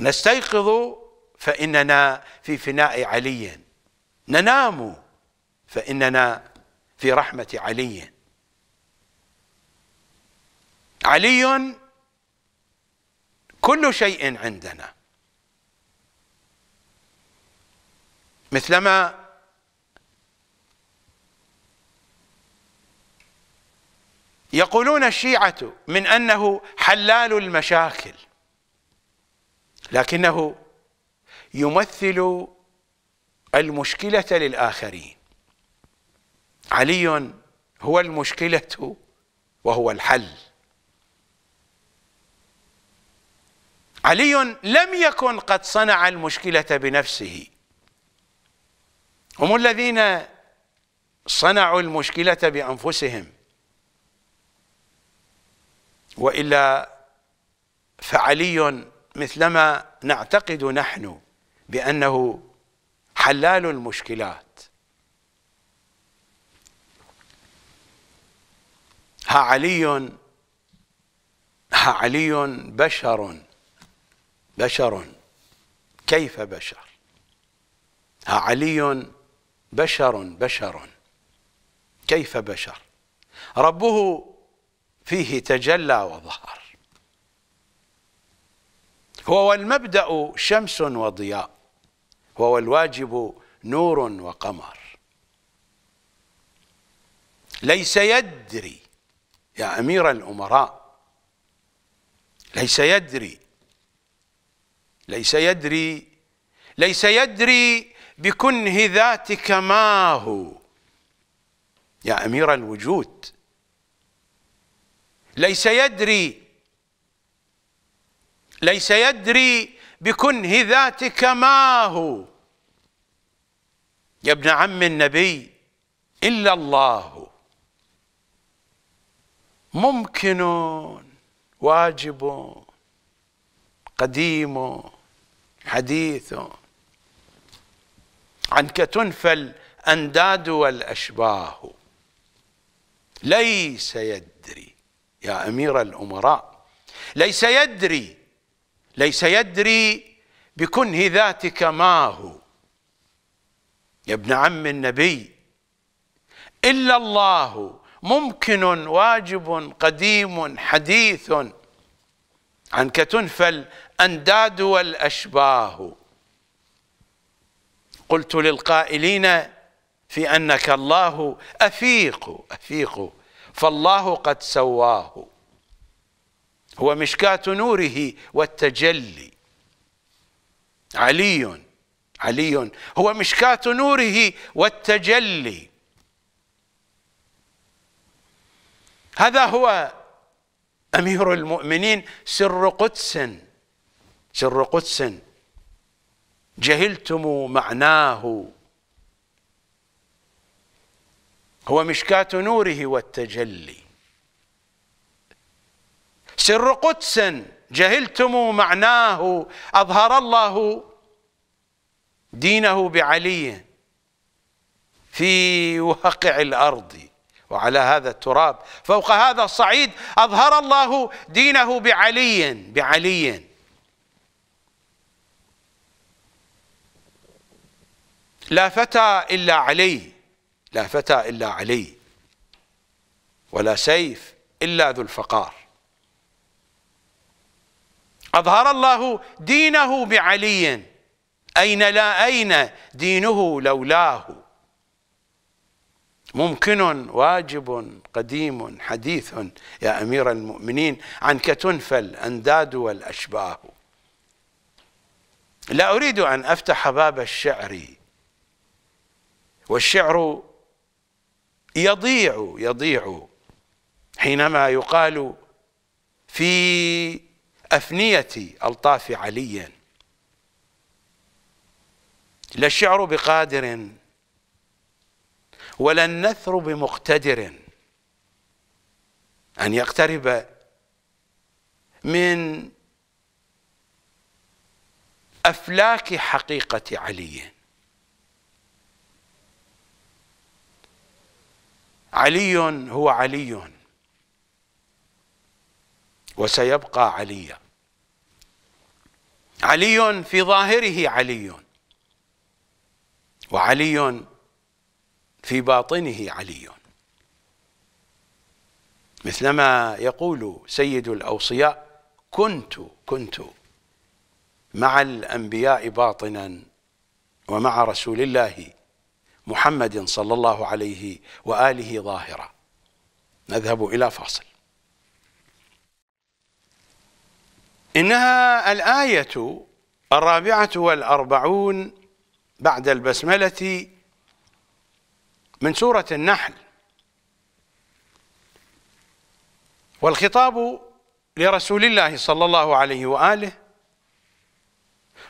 نستيقظ فإننا في فناء علي ننام فإننا في رحمة علي علي كل شيء عندنا مثلما يقولون الشيعة من أنه حلال المشاكل لكنه يمثل المشكلة للآخرين علي هو المشكلة وهو الحل علي لم يكن قد صنع المشكلة بنفسه هم الذين صنعوا المشكلة بأنفسهم والا فعلي مثلما نعتقد نحن بانه حلال المشكلات ها علي ها علي بشر بشر كيف بشر ها علي بشر بشر كيف بشر ربه فيه تجلى وظهر هو المبدأ شمس وضياء هو الواجب نور وقمر ليس يدري يا أمير الأمراء ليس يدري ليس يدري ليس يدري بكنه ذاتك ما هو يا أمير الوجود ليس يدري ليس يدري بكنه ذاتك ما هو يا ابن عم النبي إلا الله ممكن واجب قديم حديث عنك تنفى الأنداد والأشباه ليس يد يا امير الامراء ليس يدري ليس يدري بكنه ذاتك ما هو يا ابن عم النبي الا الله ممكن واجب قديم حديث عنك تنفى الانداد والاشباه قلت للقائلين في انك الله افيق افيق فالله قد سواه هو مشكاة نوره والتجلي علي علي هو مشكاة نوره والتجلي هذا هو أمير المؤمنين سر قدس سر قدس جهلتم معناه هو مشكاة نوره والتجلي سر قدس جهلتم معناه أظهر الله دينه بعلي في واقع الأرض وعلى هذا التراب فوق هذا الصعيد أظهر الله دينه بعلي بعلي لا فتى إلا علي لا فتى إلا علي ولا سيف إلا ذو الفقار أظهر الله دينه بعلي أين لا أين دينه لولاه ممكن واجب قديم حديث يا أمير المؤمنين عنك تنفى الأنداد والأشباه لا أريد أن أفتح باب الشعر والشعر يضيع يضيع حينما يقال في أفنية ألطاف علي لا الشعر بقادر ولا النثر بمقتدر أن يقترب من أفلاك حقيقة علي علي هو علي وسيبقى عليا علي في ظاهره علي وعلي في باطنه علي مثلما يقول سيد الأوصياء كنت كنت مع الأنبياء باطنا ومع رسول الله محمد صلى الله عليه واله ظاهره نذهب الى فاصل انها الايه الرابعه والاربعون بعد البسمله من سوره النحل والخطاب لرسول الله صلى الله عليه واله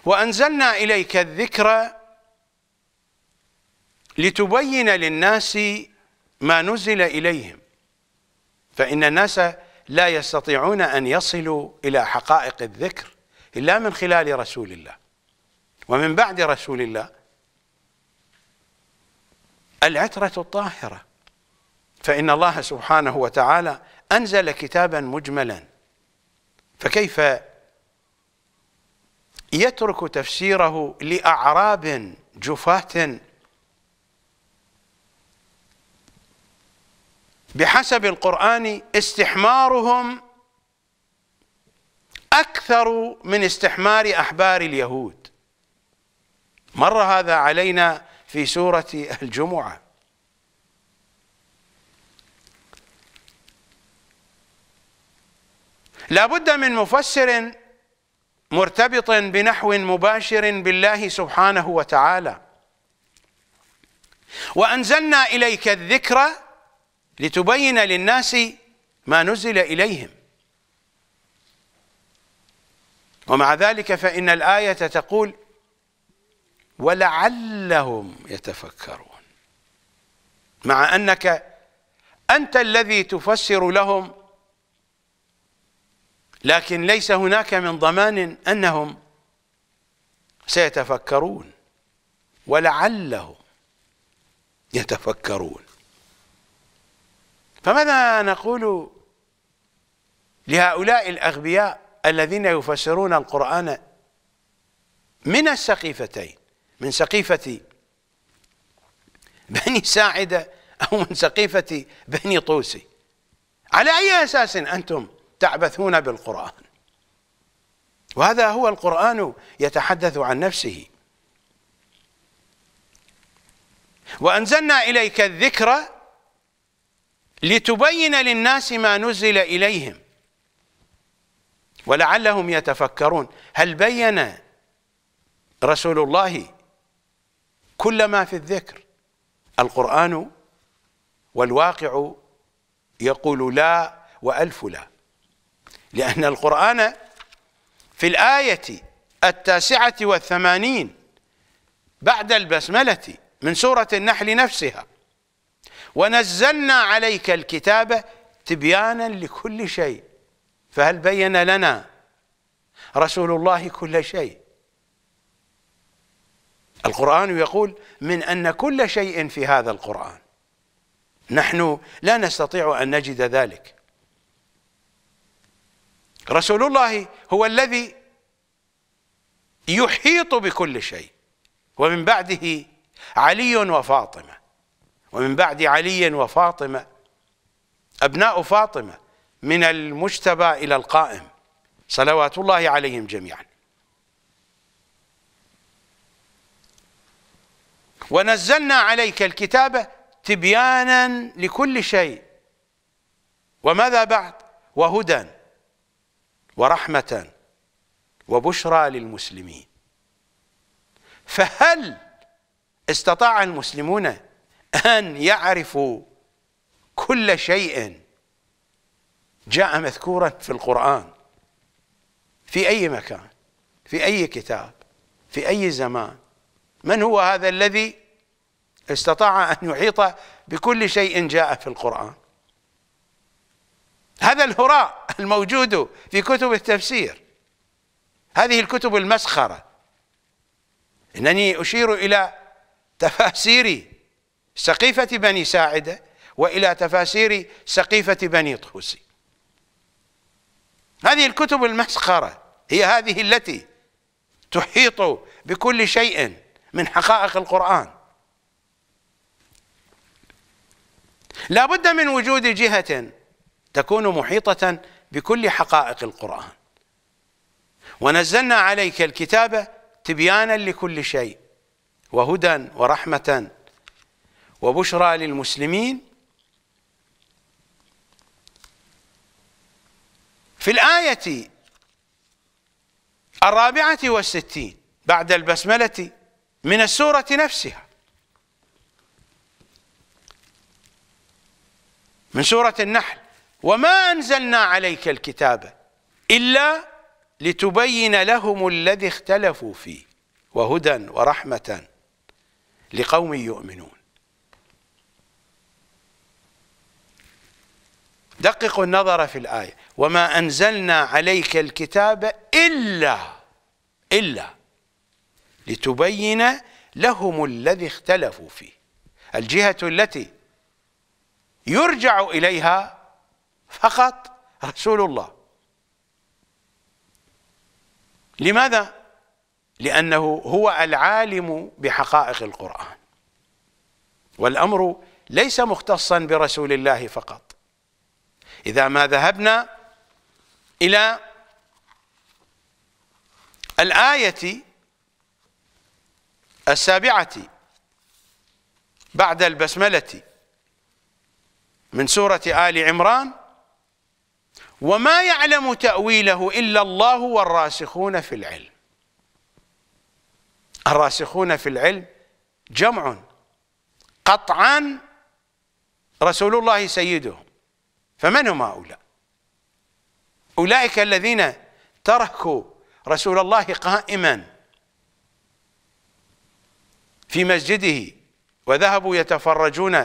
وانزلنا اليك الذكر لتبين للناس ما نزل إليهم فإن الناس لا يستطيعون أن يصلوا إلى حقائق الذكر إلا من خلال رسول الله ومن بعد رسول الله العترة الطاهرة فإن الله سبحانه وتعالى أنزل كتابا مجملا فكيف يترك تفسيره لأعراب جفاة بحسب القرآن استحمارهم أكثر من استحمار أحبار اليهود مر هذا علينا في سورة الجمعة لا بد من مفسر مرتبط بنحو مباشر بالله سبحانه وتعالى وأنزلنا إليك الذكر لتبين للناس ما نزل إليهم ومع ذلك فإن الآية تقول ولعلهم يتفكرون مع أنك أنت الذي تفسر لهم لكن ليس هناك من ضمان أنهم سيتفكرون ولعلهم يتفكرون فماذا نقول لهؤلاء الأغبياء الذين يفسرون القرآن من السقيفتين من سقيفة بني ساعدة أو من سقيفة بني طوسي على أي أساس أنتم تعبثون بالقرآن وهذا هو القرآن يتحدث عن نفسه وأنزلنا إليك الذكر لتبين للناس ما نزل إليهم ولعلهم يتفكرون هل بين رسول الله كل ما في الذكر القرآن والواقع يقول لا وألف لا لأن القرآن في الآية التاسعة والثمانين بعد البسملة من سورة النحل نفسها ونزلنا عليك الكتاب تبيانا لكل شيء فهل بين لنا رسول الله كل شيء القرآن يقول من أن كل شيء في هذا القرآن نحن لا نستطيع أن نجد ذلك رسول الله هو الذي يحيط بكل شيء ومن بعده علي وفاطمه ومن بعد علي وفاطمة أبناء فاطمة من المجتبى إلى القائم صلوات الله عليهم جميعا ونزلنا عليك الكتابة تبيانا لكل شيء وماذا بعد وهدى ورحمة وبشرى للمسلمين فهل استطاع المسلمون أن يعرفوا كل شيء جاء مذكورا في القرآن في أي مكان في أي كتاب في أي زمان من هو هذا الذي استطاع أن يحيط بكل شيء جاء في القرآن هذا الهراء الموجود في كتب التفسير هذه الكتب المسخرة إنني أشير إلى تفاسيري سقيفة بني ساعدة وإلى تفاسير سقيفة بني طوسي هذه الكتب المسخرة هي هذه التي تحيط بكل شيء من حقائق القرآن لا بد من وجود جهة تكون محيطة بكل حقائق القرآن ونزلنا عليك الكتاب تبيانا لكل شيء وهدى ورحمة وبشرى للمسلمين في الآية الرابعة والستين بعد البسملة من السورة نفسها من سورة النحل وما أنزلنا عليك الكتاب إلا لتبين لهم الذي اختلفوا فيه وهدى ورحمة لقوم يؤمنون دققوا النظر في الآية وما أنزلنا عليك الكتاب إلا إلا لتبين لهم الذي اختلفوا فيه الجهة التي يرجع إليها فقط رسول الله لماذا؟ لأنه هو العالم بحقائق القرآن والأمر ليس مختصا برسول الله فقط إذا ما ذهبنا إلى الآية السابعة بعد البسملة من سورة آل عمران وما يعلم تأويله إلا الله والراسخون في العلم الراسخون في العلم جمع قطعا رسول الله سيدهم فمن هم هؤلاء أولئك الذين تركوا رسول الله قائما في مسجده وذهبوا يتفرجون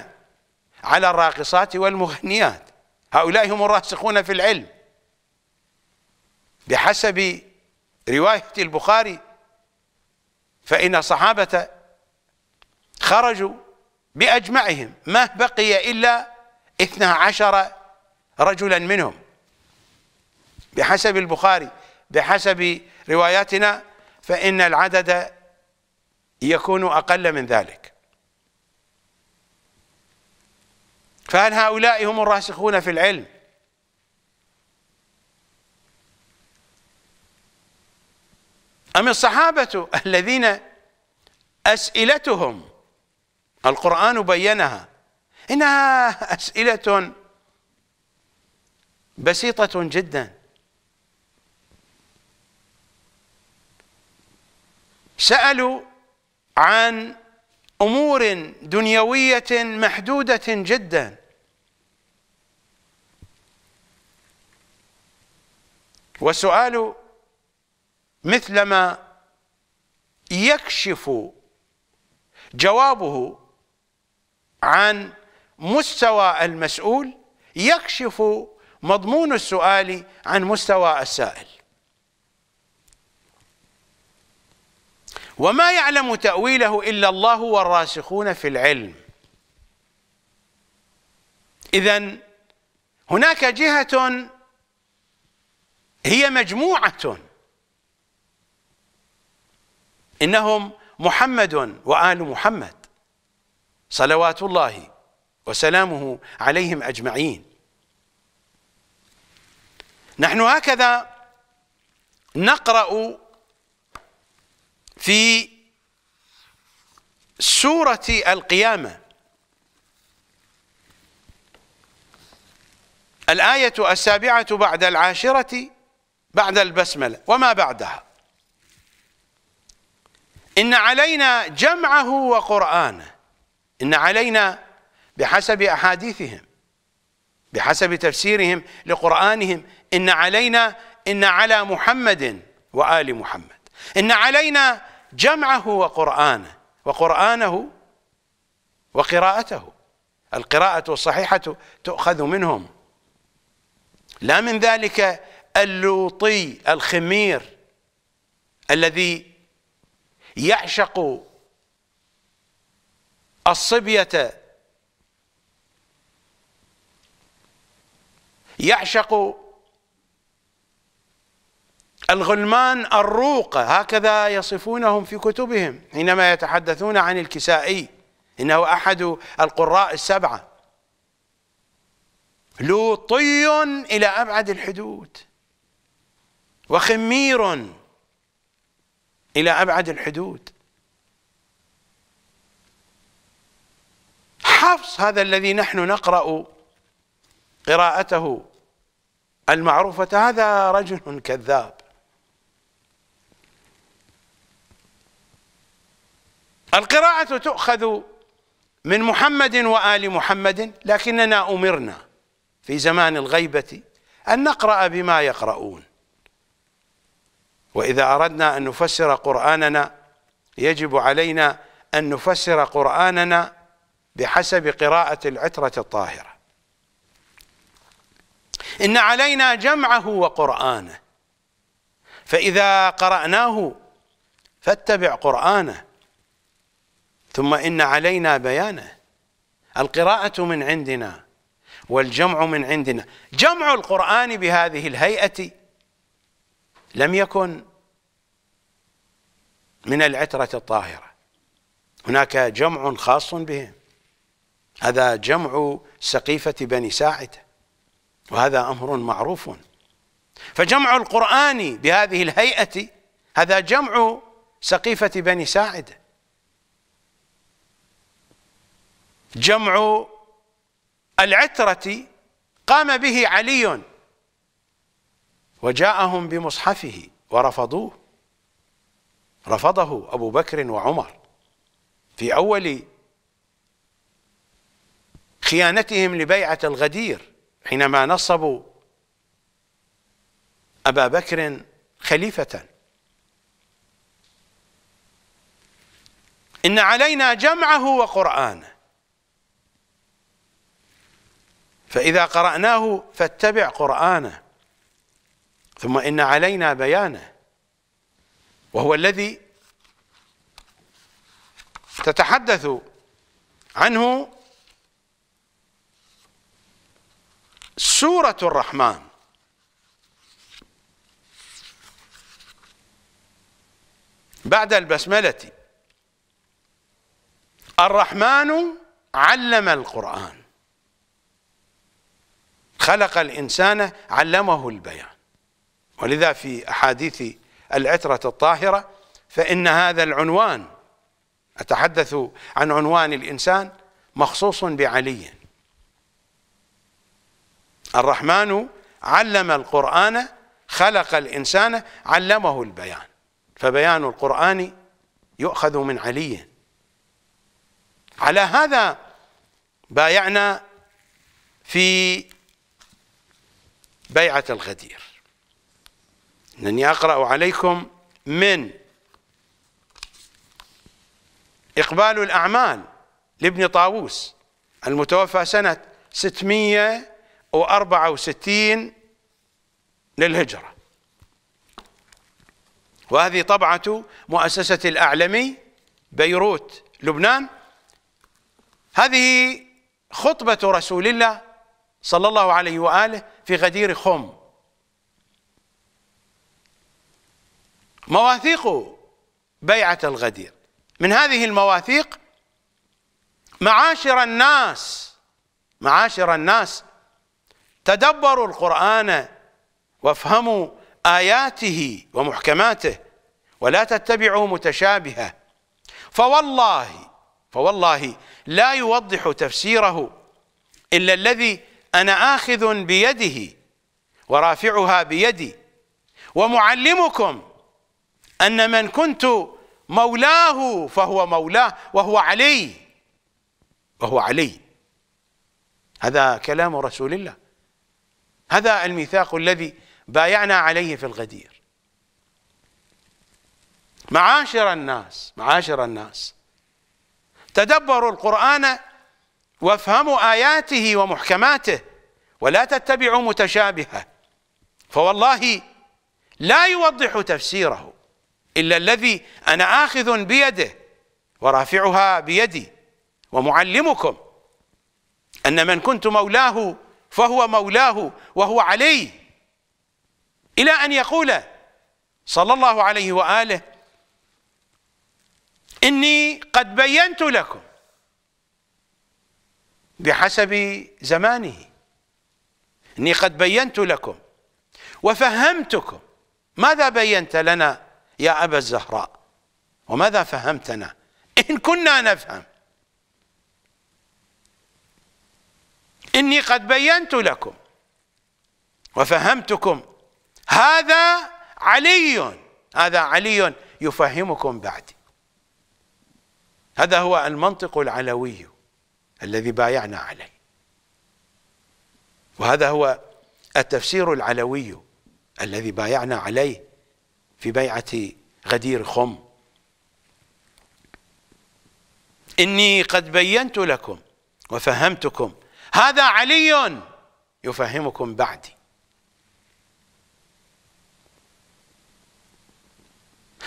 على الراقصات والمغنيات هؤلاء هم الراسخون في العلم بحسب رواية البخاري فإن الصحابة خرجوا بأجمعهم ما بقي إلا اثنا عشر رجلا منهم بحسب البخاري بحسب رواياتنا فإن العدد يكون أقل من ذلك فهل هؤلاء هم الراسخون في العلم أم الصحابة الذين أسئلتهم القرآن بينها إنها أسئلة بسيطة جدا سألوا عن أمور دنيوية محدودة جدا وسؤال مثلما يكشف جوابه عن مستوى المسؤول يكشف مضمون السؤال عن مستوى السائل وما يعلم تأويله إلا الله والراسخون في العلم إذا هناك جهة هي مجموعة إنهم محمد وآل محمد صلوات الله وسلامه عليهم أجمعين نحن هكذا نقرأ في سورة القيامة الآية السابعة بعد العاشرة بعد البسملة وما بعدها إن علينا جمعه وقرآنه إن علينا بحسب أحاديثهم بحسب تفسيرهم لقرآنهم إن علينا إن على محمد وآل محمد إن علينا جمعه وقرآنه وقرآنه وقراءته القراءة الصحيحة تؤخذ منهم لا من ذلك اللوطي الخمير الذي يعشق الصبية يعشق الغلمان الروقة هكذا يصفونهم في كتبهم حينما يتحدثون عن الكسائي إنه أحد القراء السبعة لوطي إلى أبعد الحدود وخمير إلى أبعد الحدود حفص هذا الذي نحن نقرأ قراءته المعروفة هذا رجل كذاب القراءة تؤخذ من محمد وآل محمد لكننا أمرنا في زمان الغيبة أن نقرأ بما يقرؤون وإذا أردنا أن نفسر قرآننا يجب علينا أن نفسر قرآننا بحسب قراءة العترة الطاهرة إن علينا جمعه وقرآنه فإذا قرأناه فاتبع قرآنه ثم إن علينا بيانه القراءة من عندنا والجمع من عندنا جمع القرآن بهذه الهيئة لم يكن من العترة الطاهرة هناك جمع خاص بهم هذا جمع سقيفة بني ساعدة وهذا أمر معروف فجمع القرآن بهذه الهيئة هذا جمع سقيفة بني ساعدة جمع العترة قام به علي وجاءهم بمصحفه ورفضوه رفضه أبو بكر وعمر في أول خيانتهم لبيعة الغدير حينما نصبوا أبا بكر خليفة إن علينا جمعه وقرآنه فإذا قرأناه فاتبع قرآنه ثم إن علينا بيانه وهو الذي تتحدث عنه سورة الرحمن بعد البسملة الرحمن علم القرآن خلق الإنسان علمه البيان ولذا في أحاديث العترة الطاهرة فإن هذا العنوان أتحدث عن عنوان الإنسان مخصوص بعلي الرحمن علم القرآن خلق الإنسان علمه البيان فبيان القرآن يؤخذ من علي على هذا بايعنا في بيعة الغدير أنني أقرأ عليكم من إقبال الأعمال لابن طاووس المتوفى سنة 664 للهجرة وهذه طبعة مؤسسة الأعلمي بيروت لبنان هذه خطبة رسول الله صلى الله عليه واله في غدير خم مواثيق بيعه الغدير من هذه المواثيق معاشر الناس معاشر الناس تدبروا القران وافهموا اياته ومحكماته ولا تتبعوا متشابهه فوالله فوالله لا يوضح تفسيره الا الذي أنا آخذ بيده ورافعها بيدي ومعلمكم أن من كنت مولاه فهو مولاه وهو علي وهو علي هذا كلام رسول الله هذا الميثاق الذي بايعنا عليه في الغدير معاشر الناس معاشر الناس تدبروا القرآن وافهموا آياته ومحكماته ولا تتبعوا متشابهة فوالله لا يوضح تفسيره إلا الذي أنا آخذ بيده ورافعها بيدي ومعلمكم أن من كنت مولاه فهو مولاه وهو عليه إلى أن يقول صلى الله عليه وآله إني قد بينت لكم بحسب زمانه إني قد بينت لكم وفهمتكم ماذا بينت لنا يا أبا الزهراء وماذا فهمتنا إن كنا نفهم إني قد بينت لكم وفهمتكم هذا علي هذا علي يفهمكم بعدي هذا هو المنطق العلوي الذي بايعنا عليه وهذا هو التفسير العلوي الذي بايعنا عليه في بيعة غدير خم إني قد بينت لكم وفهمتكم هذا علي يفهمكم بعدي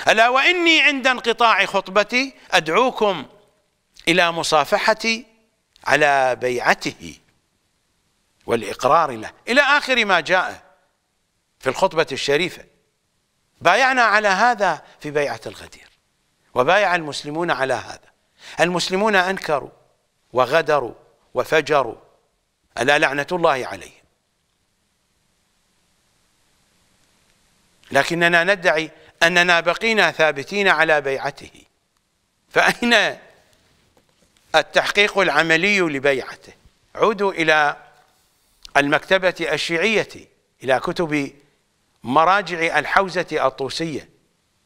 ألا وإني عند انقطاع خطبتي أدعوكم إلى مصافحتي على بيعته والإقرار له إلى آخر ما جاء في الخطبة الشريفة بايعنا على هذا في بيعة الغدير وبايع المسلمون على هذا المسلمون أنكروا وغدروا وفجروا ألا لعنة الله عليهم لكننا ندعي أننا بقينا ثابتين على بيعته فأين التحقيق العملي لبيعته عودوا إلى المكتبة الشيعية إلى كتب مراجع الحوزة الطوسية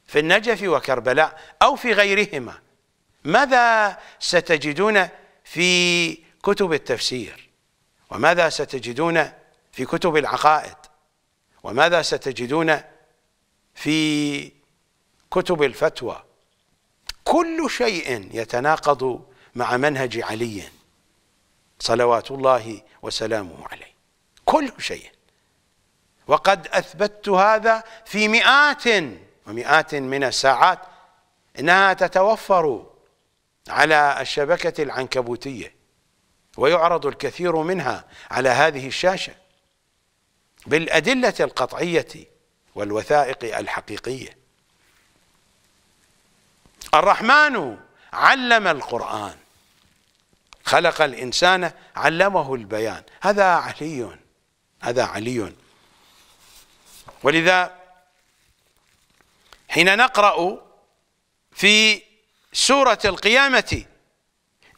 في النجف وكربلاء أو في غيرهما ماذا ستجدون في كتب التفسير وماذا ستجدون في كتب العقائد وماذا ستجدون في كتب الفتوى كل شيء يتناقض مع منهج علي صلوات الله وسلامه عليه كل شيء وقد أثبتت هذا في مئات ومئات من الساعات إنها تتوفر على الشبكة العنكبوتية ويعرض الكثير منها على هذه الشاشة بالأدلة القطعية والوثائق الحقيقية الرحمن علم القرآن خلق الإنسان علمه البيان هذا علي هذا علي ولذا حين نقرأ في سورة القيامة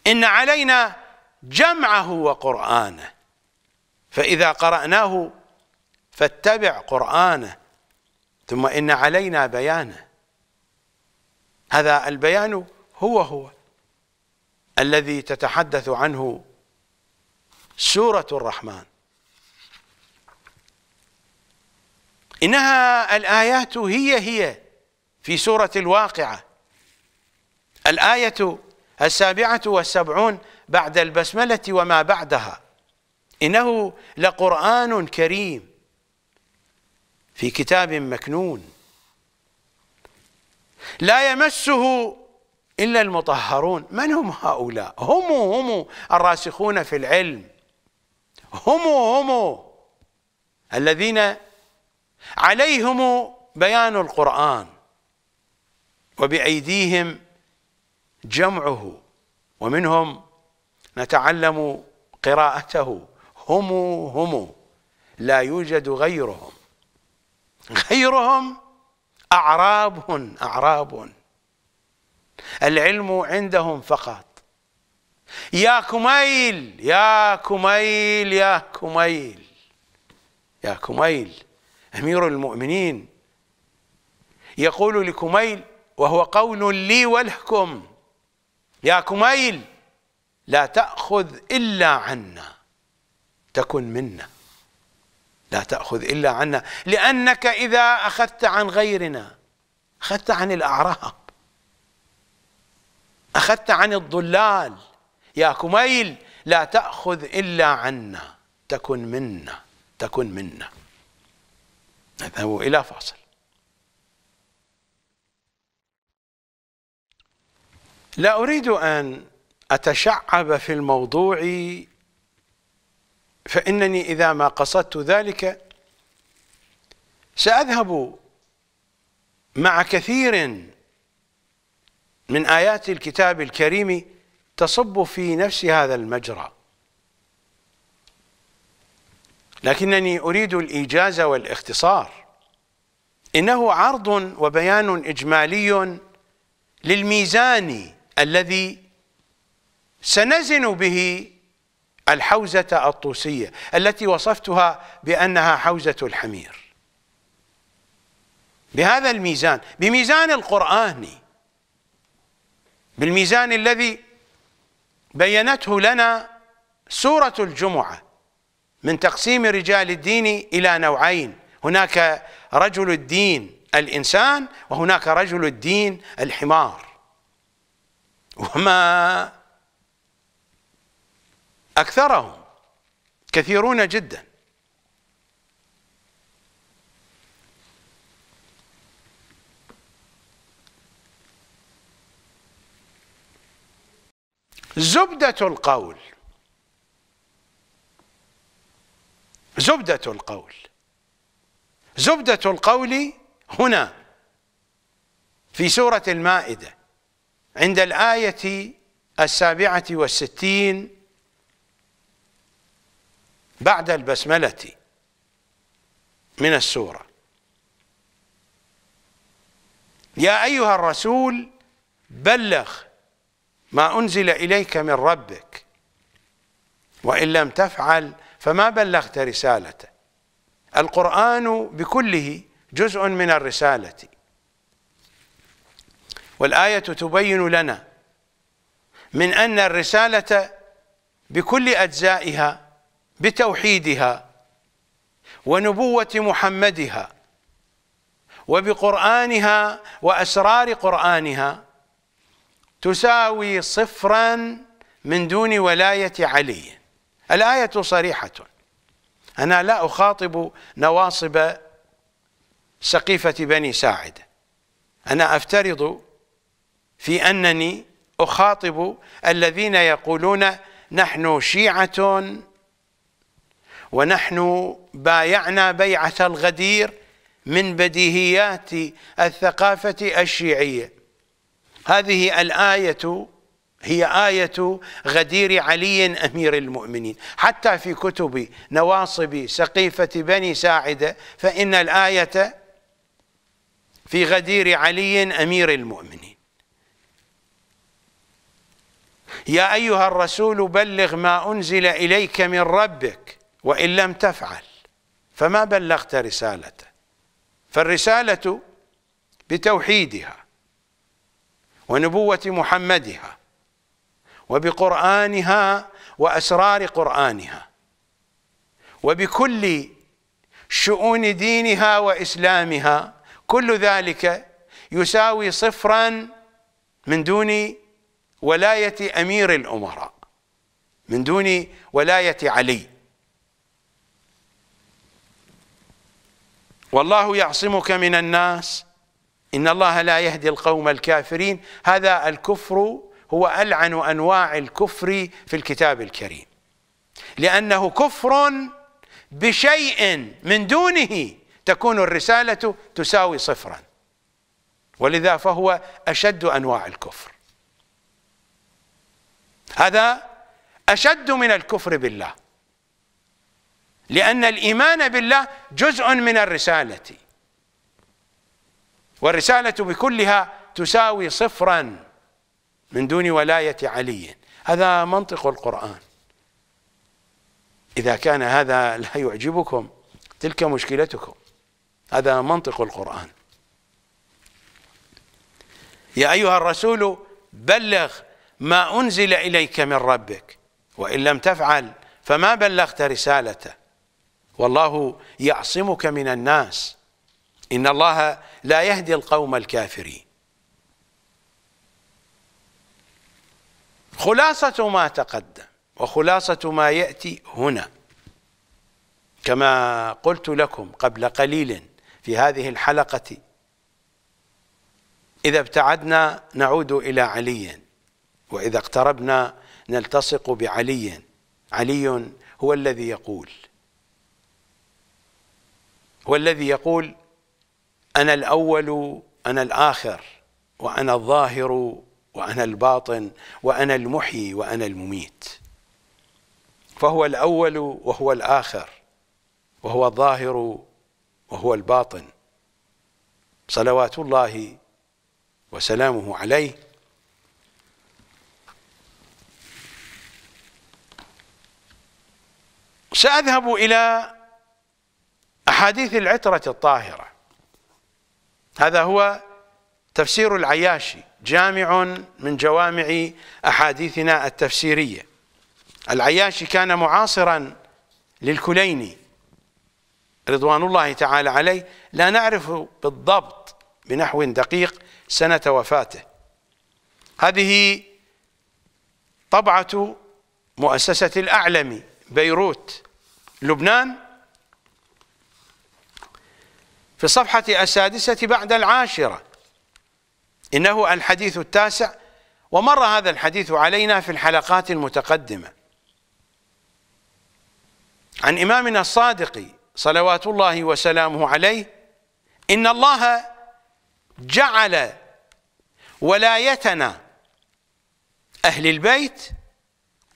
إن علينا جمعه وقرآنه فإذا قرأناه فاتبع قرآنه ثم إن علينا بيانه هذا البيان هو هو الذي تتحدث عنه سورة الرحمن إنها الآيات هي هي في سورة الواقعة الآية السابعة والسبعون بعد البسملة وما بعدها إنه لقرآن كريم في كتاب مكنون لا يمسه إلا المطهرون من هم هؤلاء هم هم الراسخون في العلم هم هم الذين عليهم بيان القرآن وبأيديهم جمعه ومنهم نتعلم قراءته هم هم لا يوجد غيرهم غيرهم أعراب أعراب العلم عندهم فقط يا كميل يا كميل يا كميل يا كميل أمير المؤمنين يقول لكميل وهو قول لي ولكم يا كميل لا تأخذ إلا عنا تكن منا لا تأخذ إلا عنا لأنك إذا أخذت عن غيرنا أخذت عن الأعراق أخذت عن الضلال يا كميل لا تأخذ إلا عنا تكن منا تكن منا نذهب إلى فاصل لا أريد أن أتشعب في الموضوع فإنني إذا ما قصدت ذلك سأذهب مع كثير من آيات الكتاب الكريم تصب في نفس هذا المجرى لكنني أريد الإيجاز والاختصار إنه عرض وبيان إجمالي للميزان الذي سنزن به الحوزة الطوسية التي وصفتها بأنها حوزة الحمير بهذا الميزان بميزان القرآن بالميزان الذي بينته لنا سورة الجمعة من تقسيم رجال الدين إلى نوعين هناك رجل الدين الإنسان وهناك رجل الدين الحمار وما أكثرهم كثيرون جدا زبدة القول زبدة القول زبدة القول هنا في سورة المائدة عند الآية السابعة والستين بعد البسملة من السورة يا أيها الرسول بلغ ما أنزل إليك من ربك وإن لم تفعل فما بلغت رسالته القرآن بكله جزء من الرسالة والآية تبين لنا من أن الرسالة بكل أجزائها بتوحيدها ونبوة محمدها وبقرآنها وأسرار قرآنها تساوي صفرا من دون ولاية علي الآية صريحة أنا لا أخاطب نواصب سقيفة بني ساعد أنا أفترض في أنني أخاطب الذين يقولون نحن شيعة ونحن بايعنا بيعة الغدير من بديهيات الثقافة الشيعية هذه الآية هي آية غدير علي أمير المؤمنين حتى في كتب نواصب سقيفة بني ساعدة فإن الآية في غدير علي أمير المؤمنين يا أيها الرسول بلغ ما أنزل إليك من ربك وإن لم تفعل فما بلغت رسالته فالرسالة بتوحيدها ونبوة محمدها وبقرآنها وأسرار قرآنها وبكل شؤون دينها وإسلامها كل ذلك يساوي صفرا من دون ولاية أمير الأمراء من دون ولاية علي والله يعصمك من الناس إن الله لا يهدي القوم الكافرين هذا الكفر هو ألعن أنواع الكفر في الكتاب الكريم لأنه كفر بشيء من دونه تكون الرسالة تساوي صفرا ولذا فهو أشد أنواع الكفر هذا أشد من الكفر بالله لأن الإيمان بالله جزء من الرسالة والرسالة بكلها تساوي صفرا من دون ولاية علي هذا منطق القرآن إذا كان هذا لا يعجبكم تلك مشكلتكم هذا منطق القرآن يا أيها الرسول بلغ ما أنزل إليك من ربك وإن لم تفعل فما بلغت رسالته والله يعصمك من الناس إن الله لا يهدي القوم الكافرين خلاصة ما تقدم وخلاصة ما يأتي هنا كما قلت لكم قبل قليل في هذه الحلقة إذا ابتعدنا نعود إلى علي وإذا اقتربنا نلتصق بعلي علي هو الذي يقول هو الذي يقول أنا الأول أنا الآخر وأنا الظاهر وأنا الباطن وأنا المحيي وأنا المميت فهو الأول وهو الآخر وهو الظاهر وهو الباطن صلوات الله وسلامه عليه سأذهب إلى أحاديث العترة الطاهرة هذا هو تفسير العياشي جامع من جوامع أحاديثنا التفسيرية العياشي كان معاصرا للكليني رضوان الله تعالى عليه لا نعرف بالضبط بنحو دقيق سنة وفاته هذه طبعة مؤسسة الأعلم بيروت لبنان في الصفحة السادسة بعد العاشرة إنه الحديث التاسع ومر هذا الحديث علينا في الحلقات المتقدمة عن إمامنا الصادق صلوات الله وسلامه عليه إن الله جعل ولايتنا أهل البيت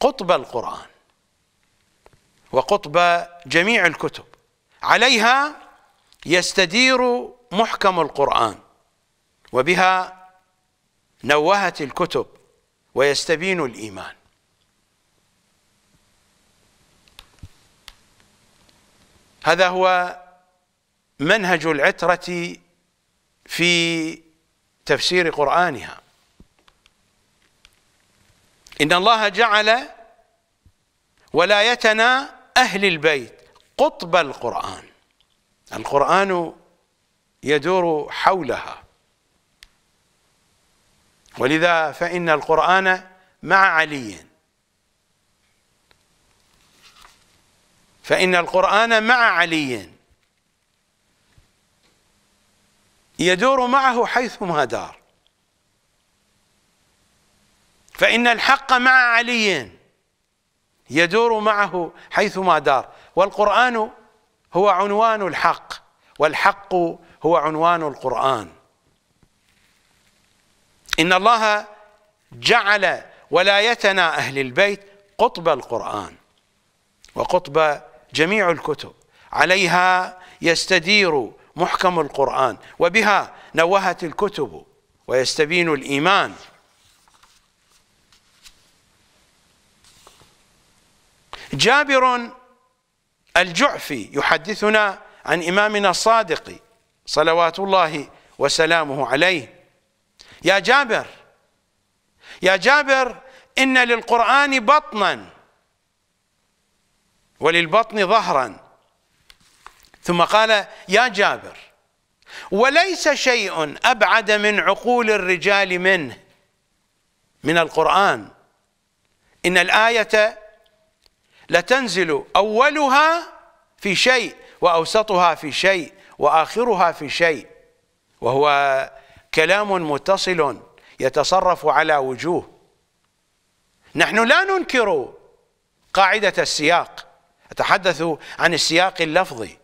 قطب القرآن وقطب جميع الكتب عليها يستدير محكم القرآن وبها نوهت الكتب ويستبين الإيمان هذا هو منهج العترة في تفسير قرآنها إن الله جعل ولايتنا أهل البيت قطب القرآن القرآن يدور حولها ولذا فإن القرآن مع علي فإن القرآن مع علي يدور معه حيثما دار فإن الحق مع علي يدور معه حيثما دار والقرآن هو عنوان الحق والحق هو عنوان القرآن إن الله جعل ولايتنا أهل البيت قطب القرآن وقطب جميع الكتب عليها يستدير محكم القرآن وبها نوهت الكتب ويستبين الإيمان جابر الجعفي يحدثنا عن إمامنا الصادق صلوات الله وسلامه عليه يا جابر يا جابر إن للقرآن بطنا وللبطن ظهرا ثم قال يا جابر وليس شيء أبعد من عقول الرجال منه من القرآن إن الآية لتنزل أولها في شيء وأوسطها في شيء وآخرها في شيء وهو كلام متصل يتصرف على وجوه نحن لا ننكر قاعدة السياق أتحدث عن السياق اللفظي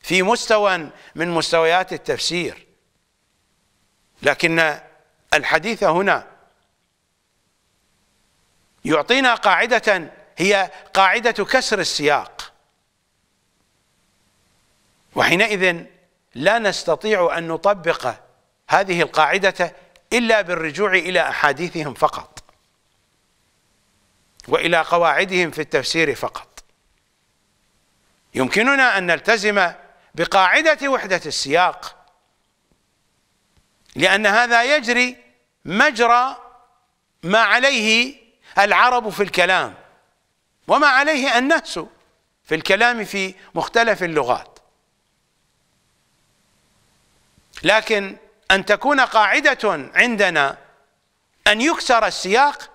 في مستوى من مستويات التفسير لكن الحديث هنا يعطينا قاعدة هي قاعدة كسر السياق وحينئذ لا نستطيع أن نطبق هذه القاعدة إلا بالرجوع إلى أحاديثهم فقط وإلى قواعدهم في التفسير فقط يمكننا أن نلتزم بقاعدة وحدة السياق لأن هذا يجري مجرى ما عليه العرب في الكلام وما عليه الناس في الكلام في مختلف اللغات لكن أن تكون قاعدة عندنا أن يكسر السياق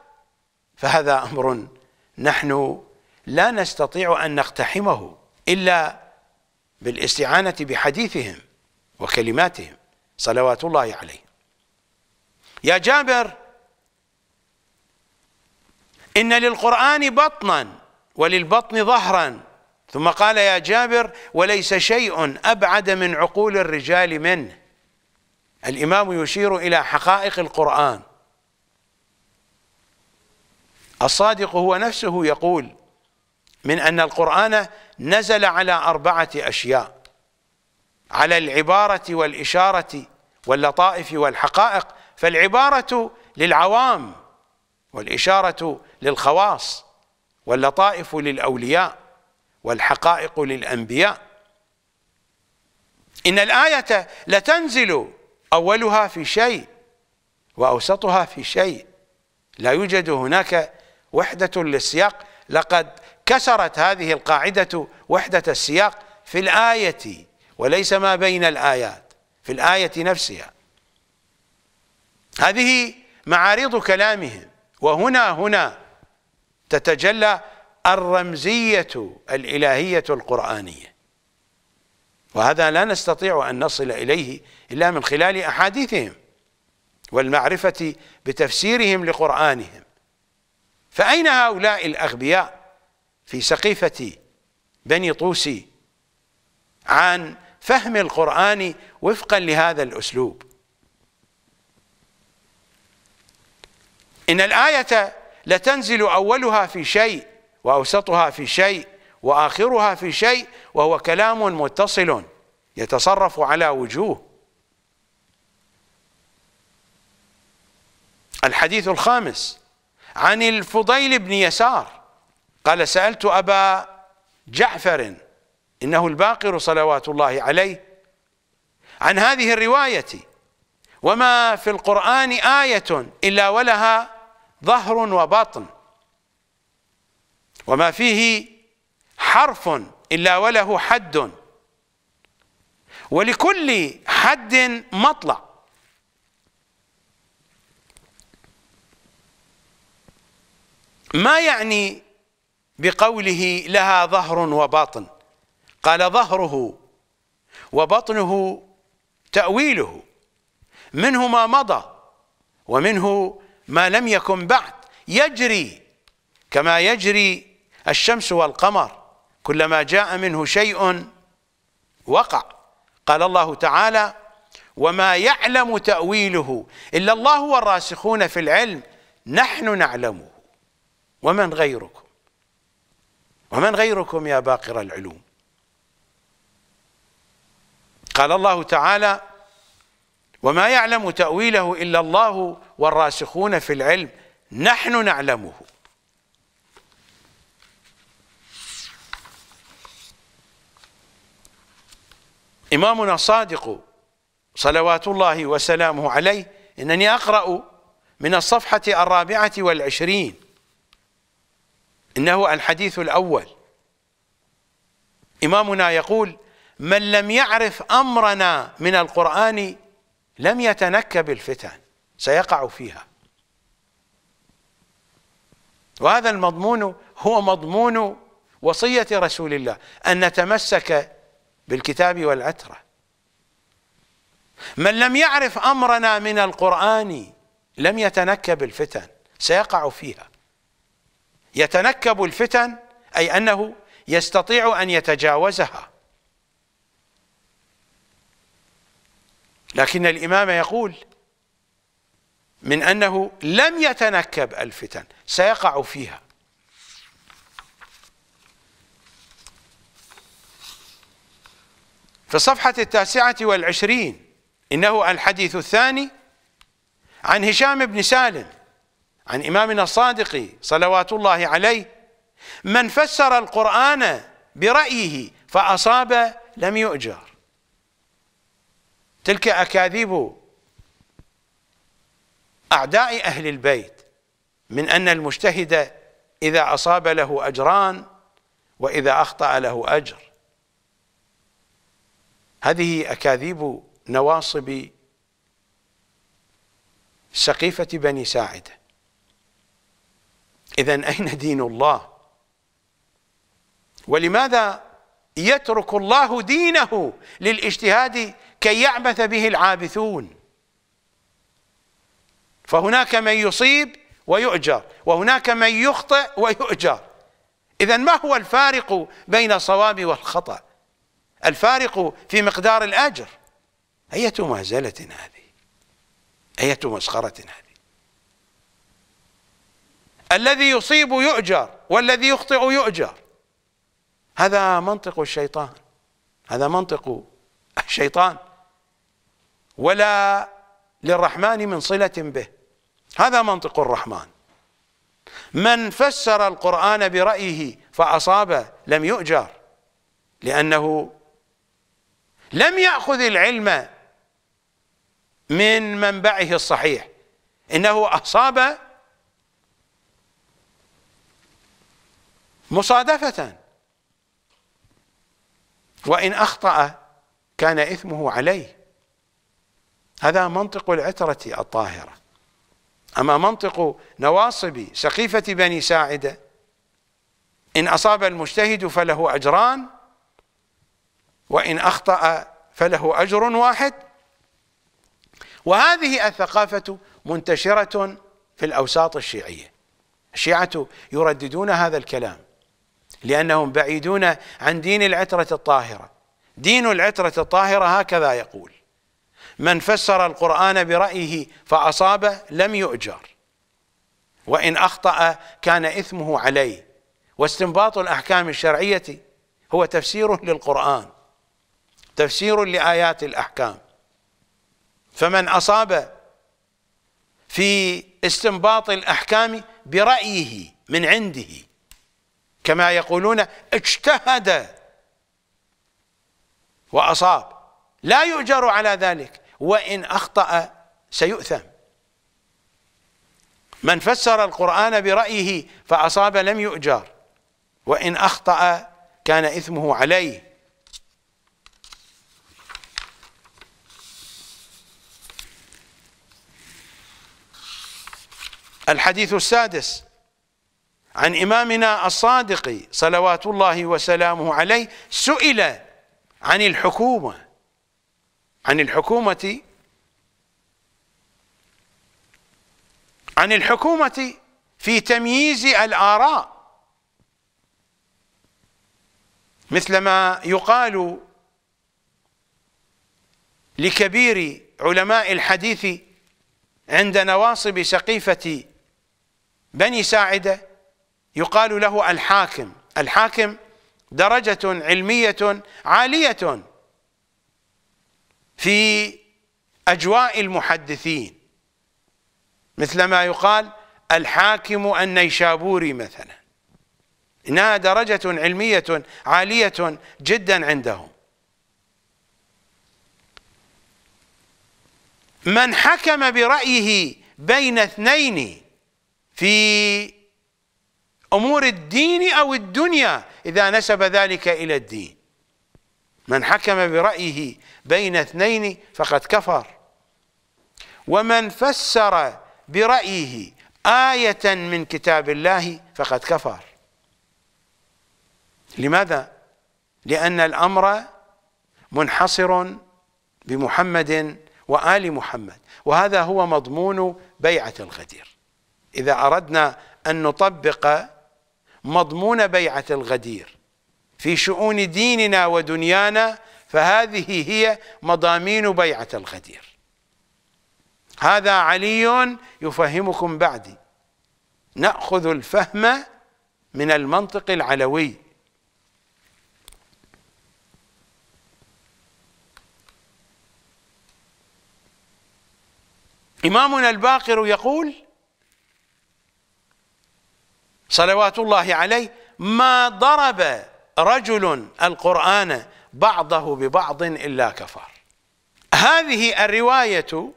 فهذا أمر نحن لا نستطيع أن نقتحمه إلا بالاستعانة بحديثهم وكلماتهم صلوات الله عليه يا جابر إن للقرآن بطنا وللبطن ظهرا ثم قال يا جابر وليس شيء أبعد من عقول الرجال منه الإمام يشير إلى حقائق القرآن الصادق هو نفسه يقول من أن القرآن نزل على أربعة أشياء على العبارة والإشارة واللطائف والحقائق فالعبارة للعوام والإشارة للخواص واللطائف للأولياء والحقائق للأنبياء إن الآية لتنزل أولها في شيء وأوسطها في شيء لا يوجد هناك وحدة للسياق لقد كسرت هذه القاعدة وحدة السياق في الآية وليس ما بين الآيات في الآية نفسها هذه معارض كلامهم وهنا هنا تتجلى الرمزية الإلهية القرآنية وهذا لا نستطيع أن نصل إليه إلا من خلال أحاديثهم والمعرفة بتفسيرهم لقرآنهم فأين هؤلاء الأغبياء في سقيفة بني طوسي عن فهم القرآن وفقا لهذا الأسلوب إن الآية لتنزل أولها في شيء وأوسطها في شيء وآخرها في شيء وهو كلام متصل يتصرف على وجوه الحديث الخامس عن الفضيل بن يسار قال سألت أبا جعفر إنه الباقر صلوات الله عليه عن هذه الرواية وما في القرآن آية إلا ولها ظهر وبطن وما فيه حرف إلا وله حد ولكل حد مطلع ما يعني بقوله لها ظهر وبطن قال ظهره وبطنه تأويله منه ما مضى ومنه ما لم يكن بعد يجري كما يجري الشمس والقمر كلما جاء منه شيء وقع قال الله تعالى وما يعلم تأويله إلا الله والراسخون في العلم نحن نعلمه ومن غيركم ومن غيركم يا باقر العلوم قال الله تعالى وما يعلم تأويله إلا الله والراسخون في العلم نحن نعلمه إمامنا الصادق صلوات الله وسلامه عليه إنني أقرأ من الصفحة الرابعة والعشرين إنه الحديث الأول إمامنا يقول من لم يعرف أمرنا من القرآن لم يتنكب الفتن سيقع فيها وهذا المضمون هو مضمون وصية رسول الله أن نتمسك بالكتاب والعترة من لم يعرف أمرنا من القرآن لم يتنكب الفتن سيقع فيها يتنكب الفتن أي أنه يستطيع أن يتجاوزها لكن الإمام يقول من أنه لم يتنكب الفتن سيقع فيها في الصفحة التاسعة والعشرين إنه الحديث الثاني عن هشام بن سالم عن إمامنا الصادق صلوات الله عليه من فسر القرآن برأيه فأصاب لم يؤجر تلك أكاذيب أعداء أهل البيت من أن المجتهد إذا أصاب له أجران وإذا أخطأ له أجر هذه أكاذيب نواصب سقيفة بني ساعدة إذا أين دين الله ولماذا يترك الله دينه للاجتهاد كي يعبث به العابثون فهناك من يصيب ويؤجر وهناك من يخطئ ويؤجر إذا ما هو الفارق بين الصواب والخطأ الفارق في مقدار الأجر أية مهزلة هذه أية مسخرة هذه الذي يصيب يؤجر والذي يخطئ يؤجر هذا منطق الشيطان هذا منطق الشيطان ولا للرحمن من صلة به هذا منطق الرحمن من فسر القرآن برأيه فأصاب لم يؤجر لأنه لم يأخذ العلم من منبعه الصحيح إنه أصاب مصادفة وإن أخطأ كان إثمه عليه هذا منطق العترة الطاهرة أما منطق نواصب سقيفة بني ساعدة إن أصاب المجتهد فله أجران وإن أخطأ فله أجر واحد وهذه الثقافة منتشرة في الأوساط الشيعية الشيعة يرددون هذا الكلام لأنهم بعيدون عن دين العترة الطاهرة دين العترة الطاهرة هكذا يقول من فسر القرآن برأيه فأصابه لم يؤجر وإن أخطأ كان إثمه عليه واستنباط الأحكام الشرعية هو تفسير للقرآن تفسير لآيات الأحكام فمن أصاب في استنباط الأحكام برأيه من عنده كما يقولون اجتهد وأصاب لا يؤجر على ذلك وإن أخطأ سيؤثم من فسر القرآن برأيه فأصاب لم يؤجر وإن أخطأ كان إثمه عليه الحديث السادس عن إمامنا الصادق صلوات الله وسلامه عليه سئل عن الحكومة عن الحكومة عن الحكومة في تمييز الآراء مثلما يقال لكبير علماء الحديث عند نواصب سقيفة بني ساعدة يقال له الحاكم الحاكم درجة علمية عالية في أجواء المحدثين مثل ما يقال الحاكم النيشابوري مثلا إنها درجة علمية عالية جدا عندهم من حكم برأيه بين اثنين في أمور الدين أو الدنيا إذا نسب ذلك إلى الدين من حكم برأيه بين اثنين فقد كفر ومن فسر برأيه آية من كتاب الله فقد كفر لماذا؟ لأن الأمر منحصر بمحمد وآل محمد وهذا هو مضمون بيعة الغدير إذا أردنا أن نطبق مضمون بيعة الغدير في شؤون ديننا ودنيانا فهذه هي مضامين بيعة الغدير هذا علي يفهمكم بعدي نأخذ الفهم من المنطق العلوي إمامنا الباقر يقول صلوات الله عليه ما ضرب رجل القرآن بعضه ببعض إلا كفر هذه الرواية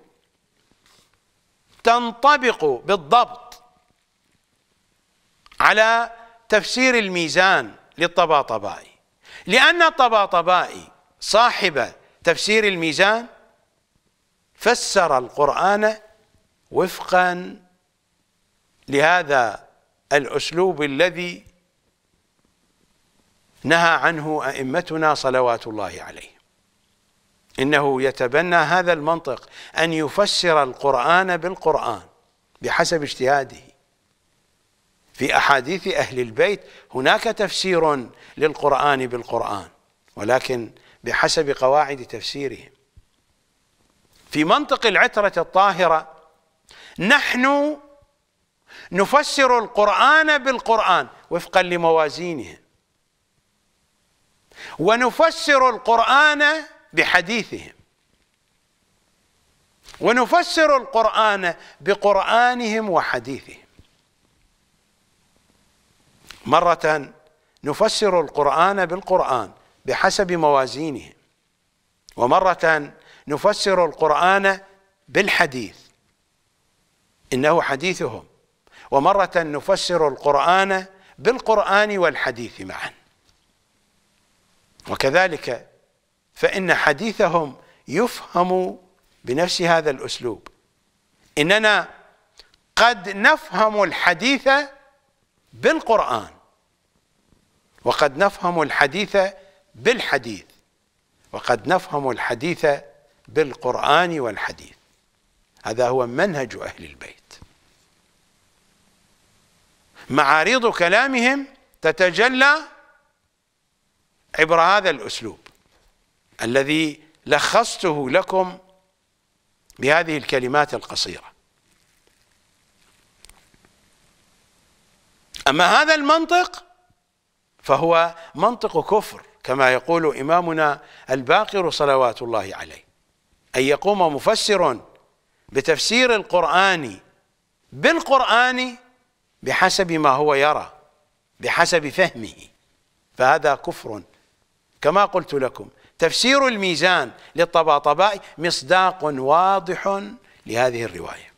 تنطبق بالضبط على تفسير الميزان للطباطبائي لأن الطباطبائي صاحب تفسير الميزان فسر القرآن وفقا لهذا الأسلوب الذي نهى عنه أئمتنا صلوات الله عليه إنه يتبنى هذا المنطق أن يفسر القرآن بالقرآن بحسب اجتهاده في أحاديث أهل البيت هناك تفسير للقرآن بالقرآن ولكن بحسب قواعد تفسيرهم في منطق العترة الطاهرة نحن نفسر القرآن بالقرآن وفقا لموازينهم ونفسر القرآن بحديثهم ونفسر القرآن بقرآنهم وحديثهم مرة نفسر القرآن بالقرآن بحسب موازينهم ومرة نفسر القرآن بالحديث إنه حديثهم ومرة نفسر القرآن بالقرآن والحديث معا وكذلك فإن حديثهم يفهم بنفس هذا الأسلوب إننا قد نفهم الحديث بالقرآن وقد نفهم الحديث بالحديث وقد نفهم الحديث بالقرآن والحديث هذا هو منهج أهل البيت معارض كلامهم تتجلى عبر هذا الأسلوب الذي لخصته لكم بهذه الكلمات القصيرة أما هذا المنطق فهو منطق كفر كما يقول إمامنا الباقر صلوات الله عليه أن يقوم مفسر بتفسير القرآن بالقرآن بحسب ما هو يرى بحسب فهمه فهذا كفر كما قلت لكم تفسير الميزان للطباطبائي مصداق واضح لهذه الرواية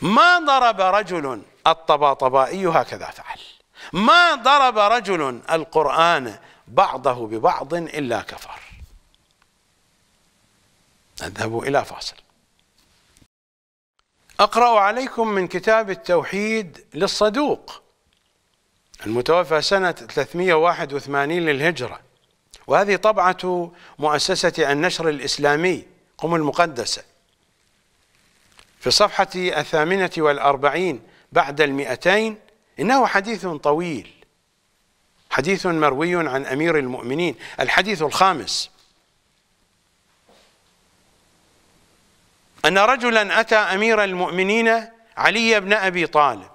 ما ضرب رجل الطباطبائي هكذا فعل ما ضرب رجل القرآن بعضه ببعض إلا كفر نذهب إلى فاصل أقرأ عليكم من كتاب التوحيد للصدوق المتوفى سنة 381 للهجرة وهذه طبعة مؤسسة النشر الإسلامي قم المقدسة في صفحة الثامنة والأربعين بعد المئتين إنه حديث طويل حديث مروي عن أمير المؤمنين الحديث الخامس أن رجلا أتى أمير المؤمنين علي بن أبي طالب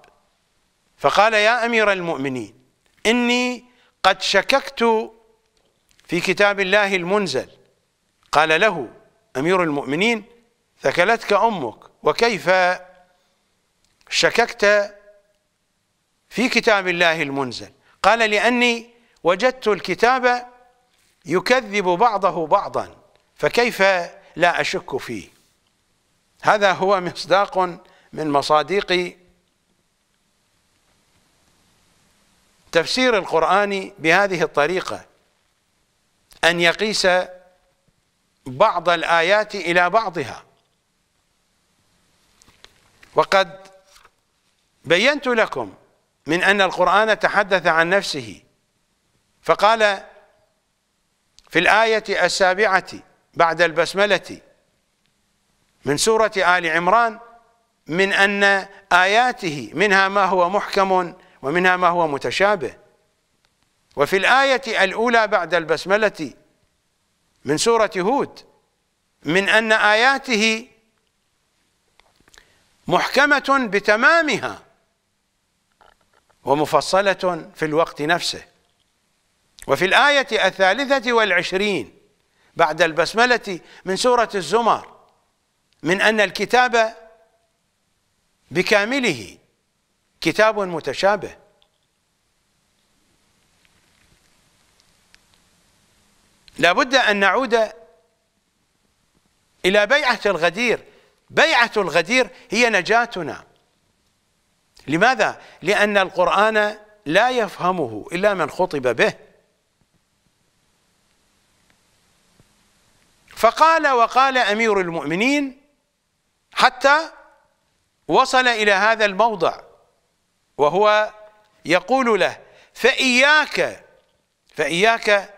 فقال يا أمير المؤمنين إني قد شككت في كتاب الله المنزل قال له أمير المؤمنين ثكلتك أمك وكيف شككت في كتاب الله المنزل قال لأني وجدت الكتاب يكذب بعضه بعضا فكيف لا أشك فيه هذا هو مصداق من مصادق تفسير القرآن بهذه الطريقة أن يقيس بعض الآيات إلى بعضها وقد بينت لكم من أن القرآن تحدث عن نفسه فقال في الآية السابعة بعد البسملة من سورة آل عمران من أن آياته منها ما هو محكم ومنها ما هو متشابه وفي الآية الأولى بعد البسملة من سورة هود من أن آياته محكمة بتمامها ومفصلة في الوقت نفسه وفي الآية الثالثة والعشرين بعد البسملة من سورة الزمر من أن الكتاب بكامله كتاب متشابه لابد أن نعود إلى بيعة الغدير بيعة الغدير هي نجاتنا لماذا؟ لأن القرآن لا يفهمه إلا من خطب به فقال وقال أمير المؤمنين حتى وصل إلى هذا الموضع وهو يقول له فإياك فإياك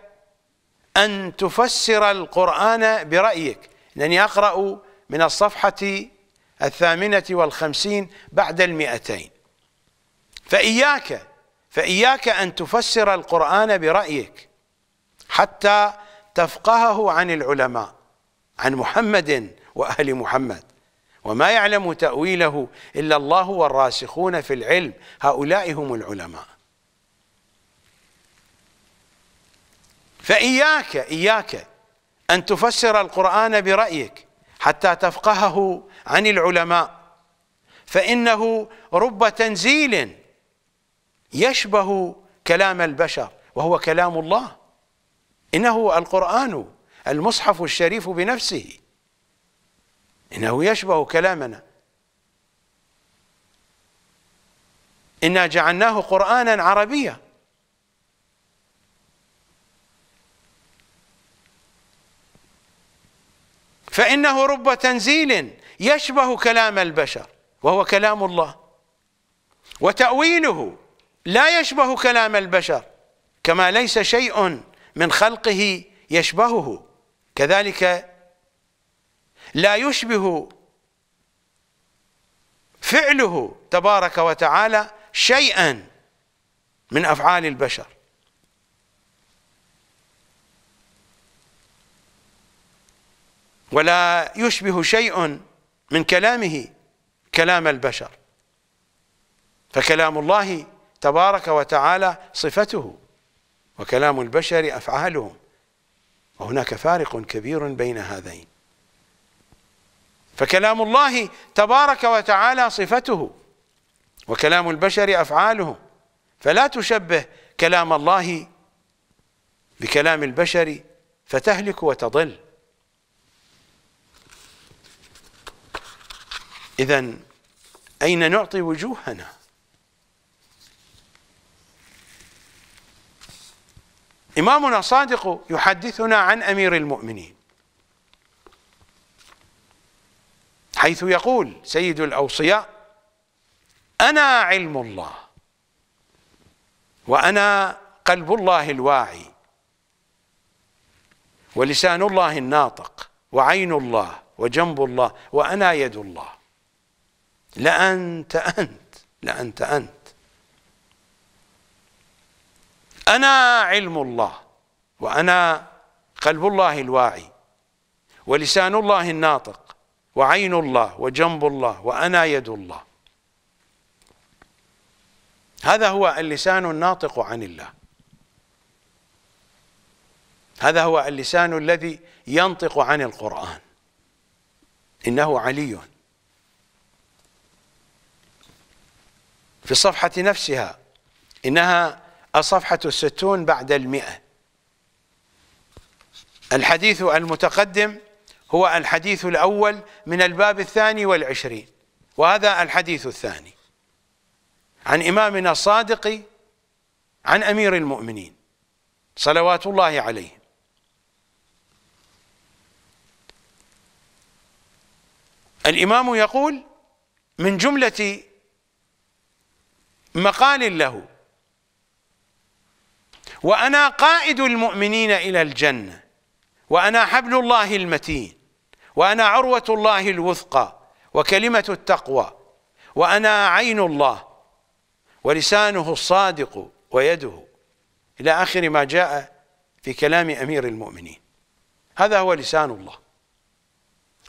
أن تفسر القرآن برأيك لأني أقرأ من الصفحة الثامنة والخمسين بعد المئتين فإياك فإياك أن تفسر القرآن برأيك حتى تفقهه عن العلماء عن محمد وأهل محمد وما يعلم تأويله إلا الله والراسخون في العلم هؤلاء هم العلماء فإياك إياك أن تفسر القرآن برأيك حتى تفقهه عن العلماء فإنه رب تنزيل يشبه كلام البشر وهو كلام الله إنه القرآن المصحف الشريف بنفسه إنه يشبه كلامنا إنا جعلناه قرآنا عربيا فإنه رب تنزيل يشبه كلام البشر وهو كلام الله وتأويله لا يشبه كلام البشر كما ليس شيء من خلقه يشبهه كذلك لا يشبه فعله تبارك وتعالى شيئا من أفعال البشر ولا يشبه شيء من كلامه كلام البشر فكلام الله تبارك وتعالى صفته وكلام البشر أفعالهم وهناك فارق كبير بين هذين فكلام الله تبارك وتعالى صفته وكلام البشر افعاله فلا تشبه كلام الله بكلام البشر فتهلك وتضل اذا اين نعطي وجوهنا امامنا صادق يحدثنا عن امير المؤمنين حيث يقول سيد الأوصياء أنا علم الله وأنا قلب الله الواعي ولسان الله الناطق وعين الله وجنب الله وأنا يد الله لأنت أنت لأنت أنت أنا علم الله وأنا قلب الله الواعي ولسان الله الناطق وعين الله وجنب الله وأنا يد الله هذا هو اللسان الناطق عن الله هذا هو اللسان الذي ينطق عن القرآن إنه علي في الصفحة نفسها إنها الصفحة الستون بعد المئة الحديث المتقدم هو الحديث الأول من الباب الثاني والعشرين وهذا الحديث الثاني عن إمامنا الصادق عن أمير المؤمنين صلوات الله عليه الإمام يقول من جملة مقال له وأنا قائد المؤمنين إلى الجنة وأنا حبل الله المتين وأنا عروة الله الوثقى وكلمة التقوى وأنا عين الله ولسانه الصادق ويده إلى آخر ما جاء في كلام أمير المؤمنين هذا هو لسان الله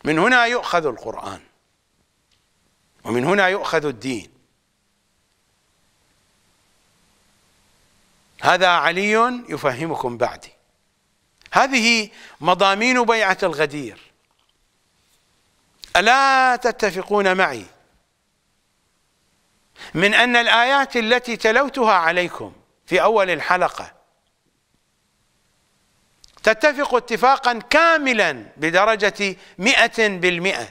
من هنا يؤخذ القرآن ومن هنا يؤخذ الدين هذا علي يفهمكم بعدي هذه مضامين بيعة الغدير ألا تتفقون معي من أن الآيات التي تلوتها عليكم في أول الحلقة تتفق اتفاقا كاملا بدرجة مئة بالمئة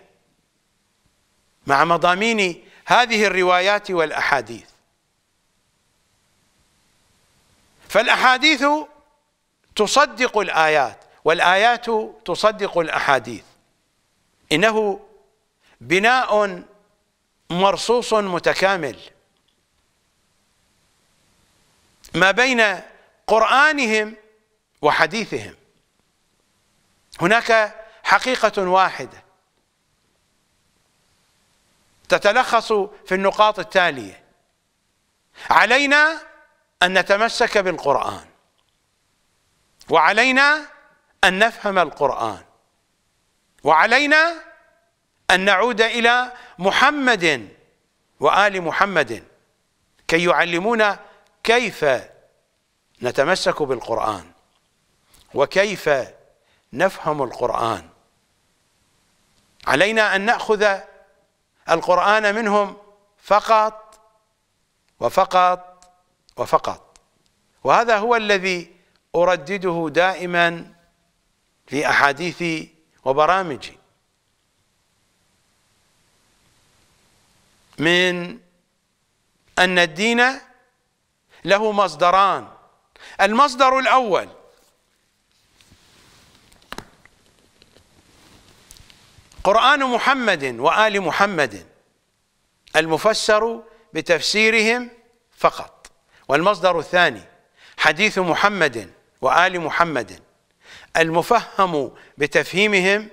مع مضامين هذه الروايات والأحاديث فالأحاديث تصدق الآيات والآيات تصدق الأحاديث إنه بناء مرصوص متكامل ما بين قرآنهم وحديثهم هناك حقيقة واحدة تتلخص في النقاط التالية علينا أن نتمسك بالقرآن وعلينا أن نفهم القرآن وعلينا أن نعود إلى محمد وآل محمد كي يعلمونا كيف نتمسك بالقرآن وكيف نفهم القرآن علينا أن نأخذ القرآن منهم فقط وفقط وفقط وهذا هو الذي أردده دائما في أحاديثي وبرامجي من أن الدين له مصدران المصدر الأول قرآن محمد وآل محمد المفسر بتفسيرهم فقط والمصدر الثاني حديث محمد وآل محمد المفهم بتفهيمهم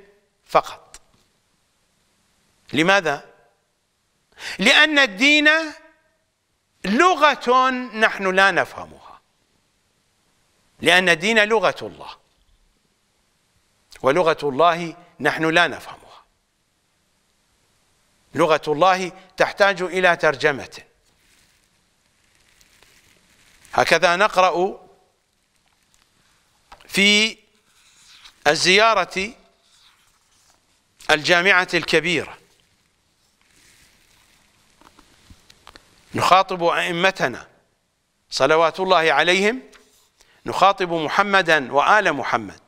فقط لماذا؟ لأن الدين لغة نحن لا نفهمها لأن الدين لغة الله ولغة الله نحن لا نفهمها لغة الله تحتاج إلى ترجمة هكذا نقرأ في الزيارة الجامعة الكبيرة نخاطب أئمتنا صلوات الله عليهم نخاطب محمدا وآل محمد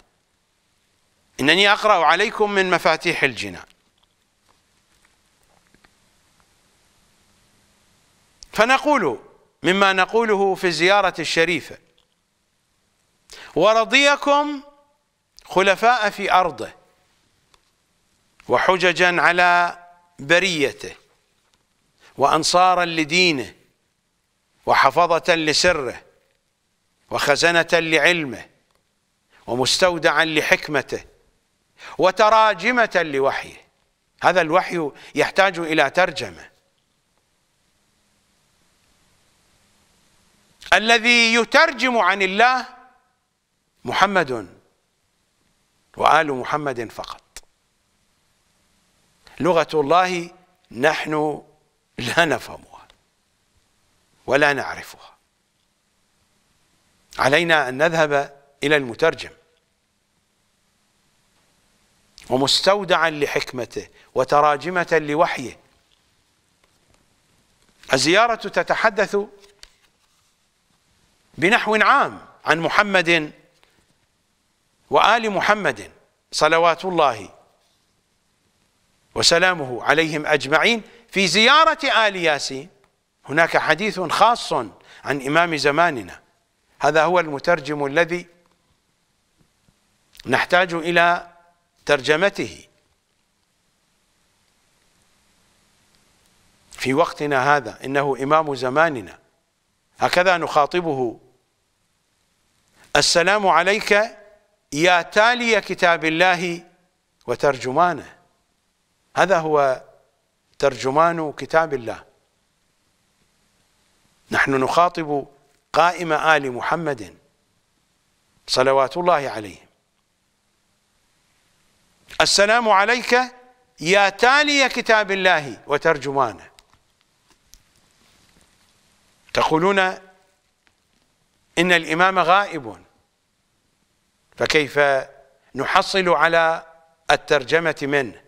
إنني أقرأ عليكم من مفاتيح الجنان فنقول مما نقوله في الزيارة الشريفة ورضيكم خلفاء في أرضه وحججا على بريته وأنصارا لدينه وحفظة لسره وخزنة لعلمه ومستودعا لحكمته وتراجمة لوحيه هذا الوحي يحتاج إلى ترجمة الذي يترجم عن الله محمد وآل محمد فقط لغة الله نحن لا نفهمها ولا نعرفها علينا أن نذهب إلى المترجم ومستودعا لحكمته وتراجمة لوحيه الزيارة تتحدث بنحو عام عن محمد وآل محمد صلوات الله وسلامه عليهم أجمعين في زيارة آل ياسين هناك حديث خاص عن إمام زماننا هذا هو المترجم الذي نحتاج إلى ترجمته في وقتنا هذا إنه إمام زماننا هكذا نخاطبه السلام عليك يا تالي كتاب الله وترجمانه هذا هو ترجمان كتاب الله نحن نخاطب قائم آل محمد صلوات الله عليهم السلام عليك يا تالي كتاب الله وترجمانه تقولون إن الإمام غائب فكيف نحصل على الترجمة منه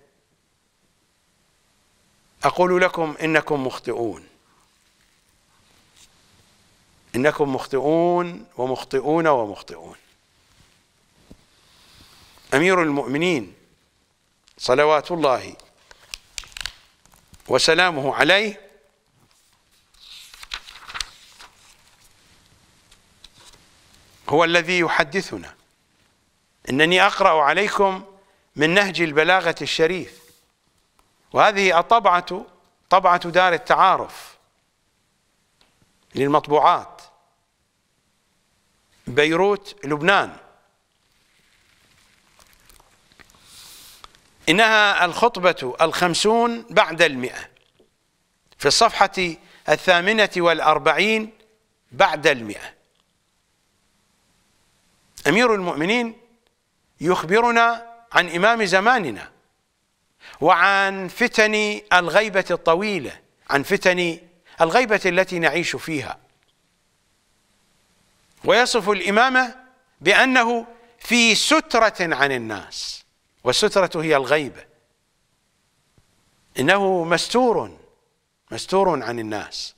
أقول لكم إنكم مخطئون إنكم مخطئون ومخطئون ومخطئون أمير المؤمنين صلوات الله وسلامه عليه هو الذي يحدثنا انني اقرا عليكم من نهج البلاغه الشريف وهذه الطبعة طبعة دار التعارف للمطبوعات بيروت لبنان إنها الخطبة الخمسون بعد المئة في الصفحة الثامنة والأربعين بعد المئة أمير المؤمنين يخبرنا عن إمام زماننا وعن فتن الغيبة الطويلة عن فتن الغيبة التي نعيش فيها ويصف الإمامة بأنه في سترة عن الناس والسترة هي الغيبة إنه مستور مستور عن الناس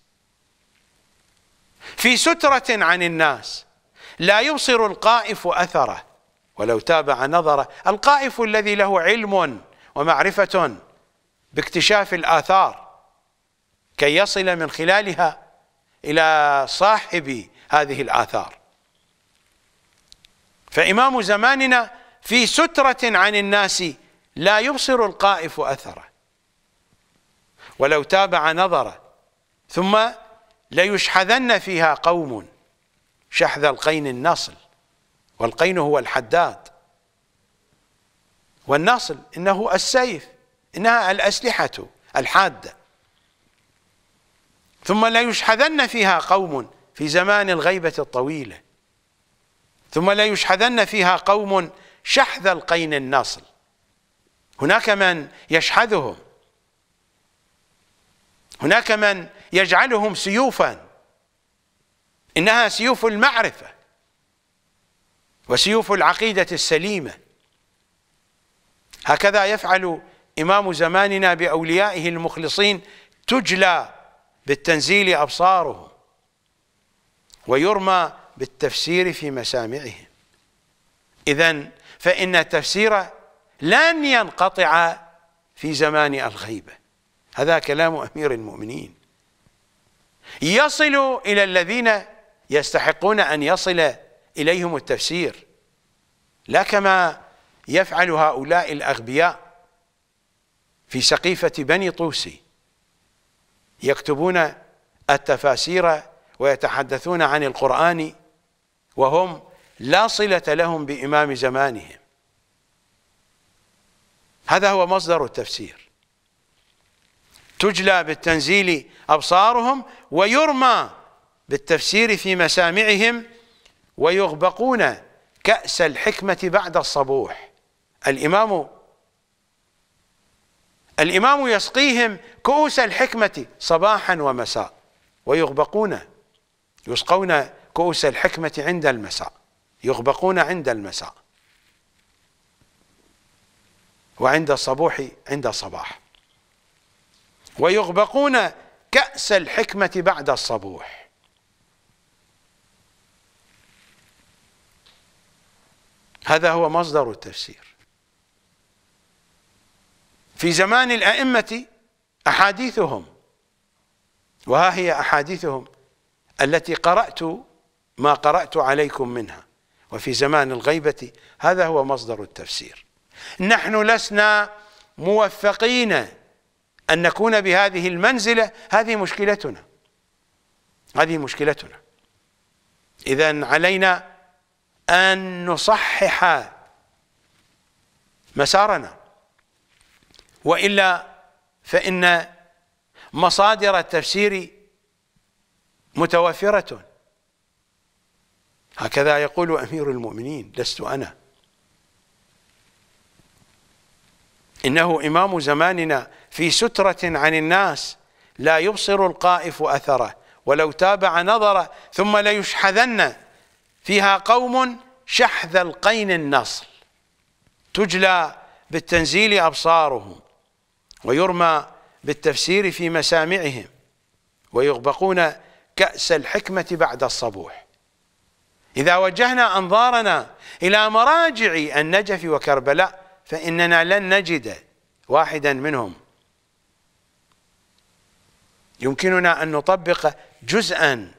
في سترة عن الناس لا يبصر القائف أثره ولو تابع نظره القائف الذي له علم ومعرفة باكتشاف الآثار كي يصل من خلالها إلى صاحب هذه الآثار فإمام زماننا في سترة عن الناس لا يبصر القائف أثره ولو تابع نظره ثم ليشحذن فيها قوم شحذ القين النصل والقين هو الحداد والنصل إنه السيف إنها الأسلحة الحادة ثم لا يشحذن فيها قوم في زمان الغيبة الطويلة ثم لا يشحذن فيها قوم شحذ القين النصل هناك من يشحذهم هناك من يجعلهم سيوفا إنها سيوف المعرفة وسيوف العقيدة السليمة هكذا يفعل إمام زماننا بأوليائه المخلصين تجلى بالتنزيل أبصارهم ويرمى بالتفسير في مسامعهم إذا فإن التفسير لن ينقطع في زمان الغيبة هذا كلام أمير المؤمنين يصل إلى الذين يستحقون أن يصل إليهم التفسير لا كما يفعل هؤلاء الأغبياء في سقيفة بني طوسي يكتبون التفاسير ويتحدثون عن القرآن وهم لا صلة لهم بإمام زمانهم هذا هو مصدر التفسير تجلى بالتنزيل أبصارهم ويرمى بالتفسير في مسامعهم ويغبقون كأس الحكمة بعد الصبوح الإمام الإمام يسقيهم كؤوس الحكمة صباحا ومساء ويغبقون يسقون كؤوس الحكمة عند المساء يغبقون عند المساء وعند الصبوح عند الصباح ويغبقون كأس الحكمة بعد الصبوح هذا هو مصدر التفسير في زمان الأئمة أحاديثهم وها هي أحاديثهم التي قرأت ما قرأت عليكم منها وفي زمان الغيبة هذا هو مصدر التفسير نحن لسنا موفقين أن نكون بهذه المنزلة هذه مشكلتنا هذه مشكلتنا إذا علينا أن نصحح مسارنا وإلا فإن مصادر التفسير متوفرة هكذا يقول أمير المؤمنين لست أنا إنه إمام زماننا في سترة عن الناس لا يبصر القائف أثره ولو تابع نظره ثم ليشحذن فيها قوم شحذ القين النصل تجلى بالتنزيل أبصارهم ويرمى بالتفسير في مسامعهم ويغبقون كأس الحكمة بعد الصبوح إذا وجهنا أنظارنا إلى مراجع النجف وكربلاء فإننا لن نجد واحدا منهم يمكننا أن نطبق جزءا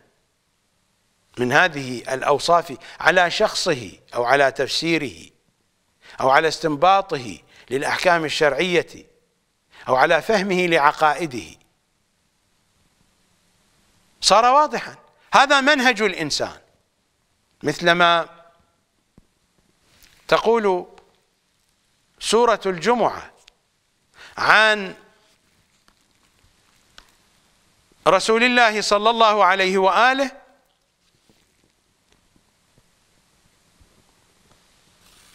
من هذه الأوصاف على شخصه أو على تفسيره أو على استنباطه للأحكام الشرعية أو على فهمه لعقائده صار واضحا هذا منهج الإنسان مثلما تقول سورة الجمعة عن رسول الله صلى الله عليه وآله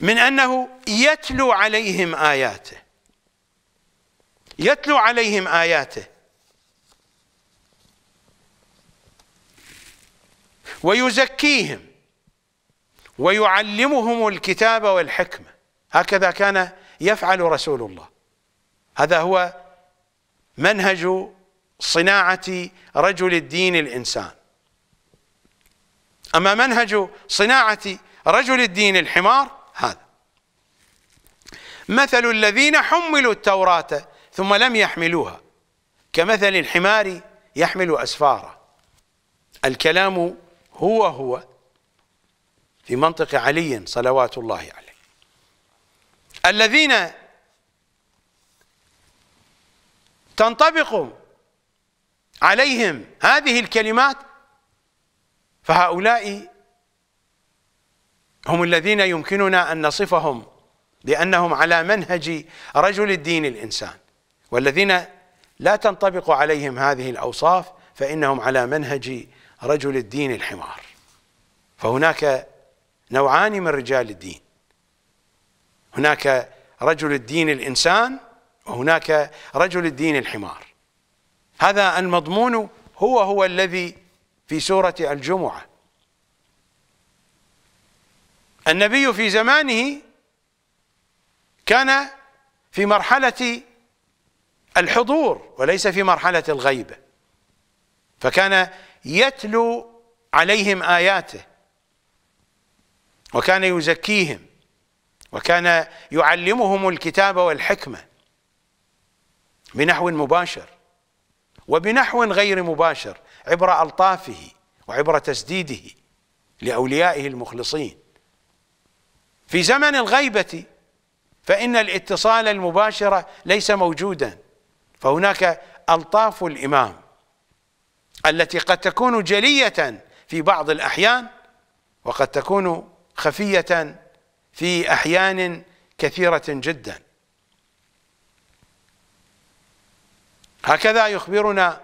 من أنه يتلو عليهم آياته يتلو عليهم آياته ويزكيهم ويعلمهم الكتاب والحكمة هكذا كان يفعل رسول الله هذا هو منهج صناعة رجل الدين الإنسان أما منهج صناعة رجل الدين الحمار هذا مثل الذين حملوا التوراة ثم لم يحملوها كمثل الحمار يحمل أسفاره الكلام هو هو في منطق علي صلوات الله عليه الذين تنطبق عليهم هذه الكلمات فهؤلاء هم الذين يمكننا أن نصفهم بأنهم على منهج رجل الدين الإنسان والذين لا تنطبق عليهم هذه الأوصاف فإنهم على منهج رجل الدين الحمار فهناك نوعان من رجال الدين هناك رجل الدين الإنسان وهناك رجل الدين الحمار هذا المضمون هو هو الذي في سورة الجمعة النبي في زمانه كان في مرحلة الحضور وليس في مرحلة الغيبة فكان يتلو عليهم آياته وكان يزكيهم وكان يعلمهم الكتاب والحكمة بنحو مباشر وبنحو غير مباشر عبر ألطافه وعبر تسديده لأوليائه المخلصين في زمن الغيبة فإن الاتصال المباشر ليس موجودا فهناك ألطاف الإمام التي قد تكون جلية في بعض الأحيان وقد تكون خفية في أحيان كثيرة جدا هكذا يخبرنا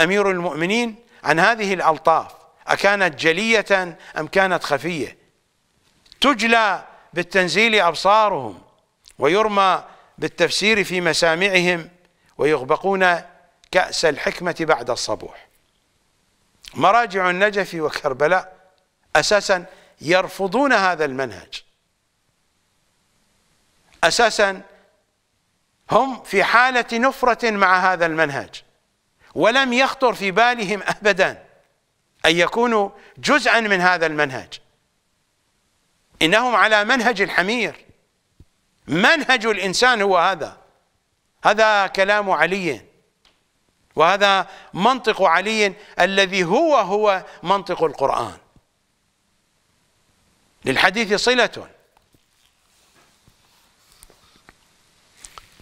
أمير المؤمنين عن هذه الألطاف أكانت جلية أم كانت خفية تجلى بالتنزيل أبصارهم ويرمى بالتفسير في مسامعهم ويغبقون كأس الحكمة بعد الصبوح مراجع النجف وكربلاء أساسا يرفضون هذا المنهج أساسا هم في حالة نفرة مع هذا المنهج ولم يخطر في بالهم أبدا أن يكونوا جزءا من هذا المنهج إنهم على منهج الحمير منهج الإنسان هو هذا هذا كلام علي وهذا منطق علي الذي هو هو منطق القرآن للحديث صلة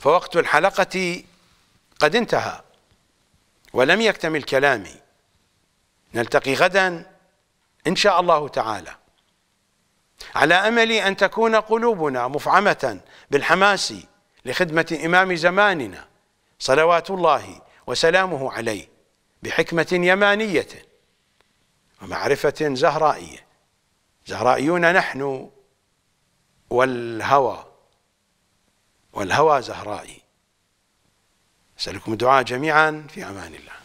فوقت الحلقة قد انتهى ولم يكتمل كلامي نلتقي غدا إن شاء الله تعالى على أمل أن تكون قلوبنا مفعمة بالحماس لخدمة إمام زماننا صلوات الله وسلامه عليه بحكمة يمانية ومعرفة زهرائية زهرائيون نحن والهوى والهوى زهرائي أسألكم الدعاء جميعا في أمان الله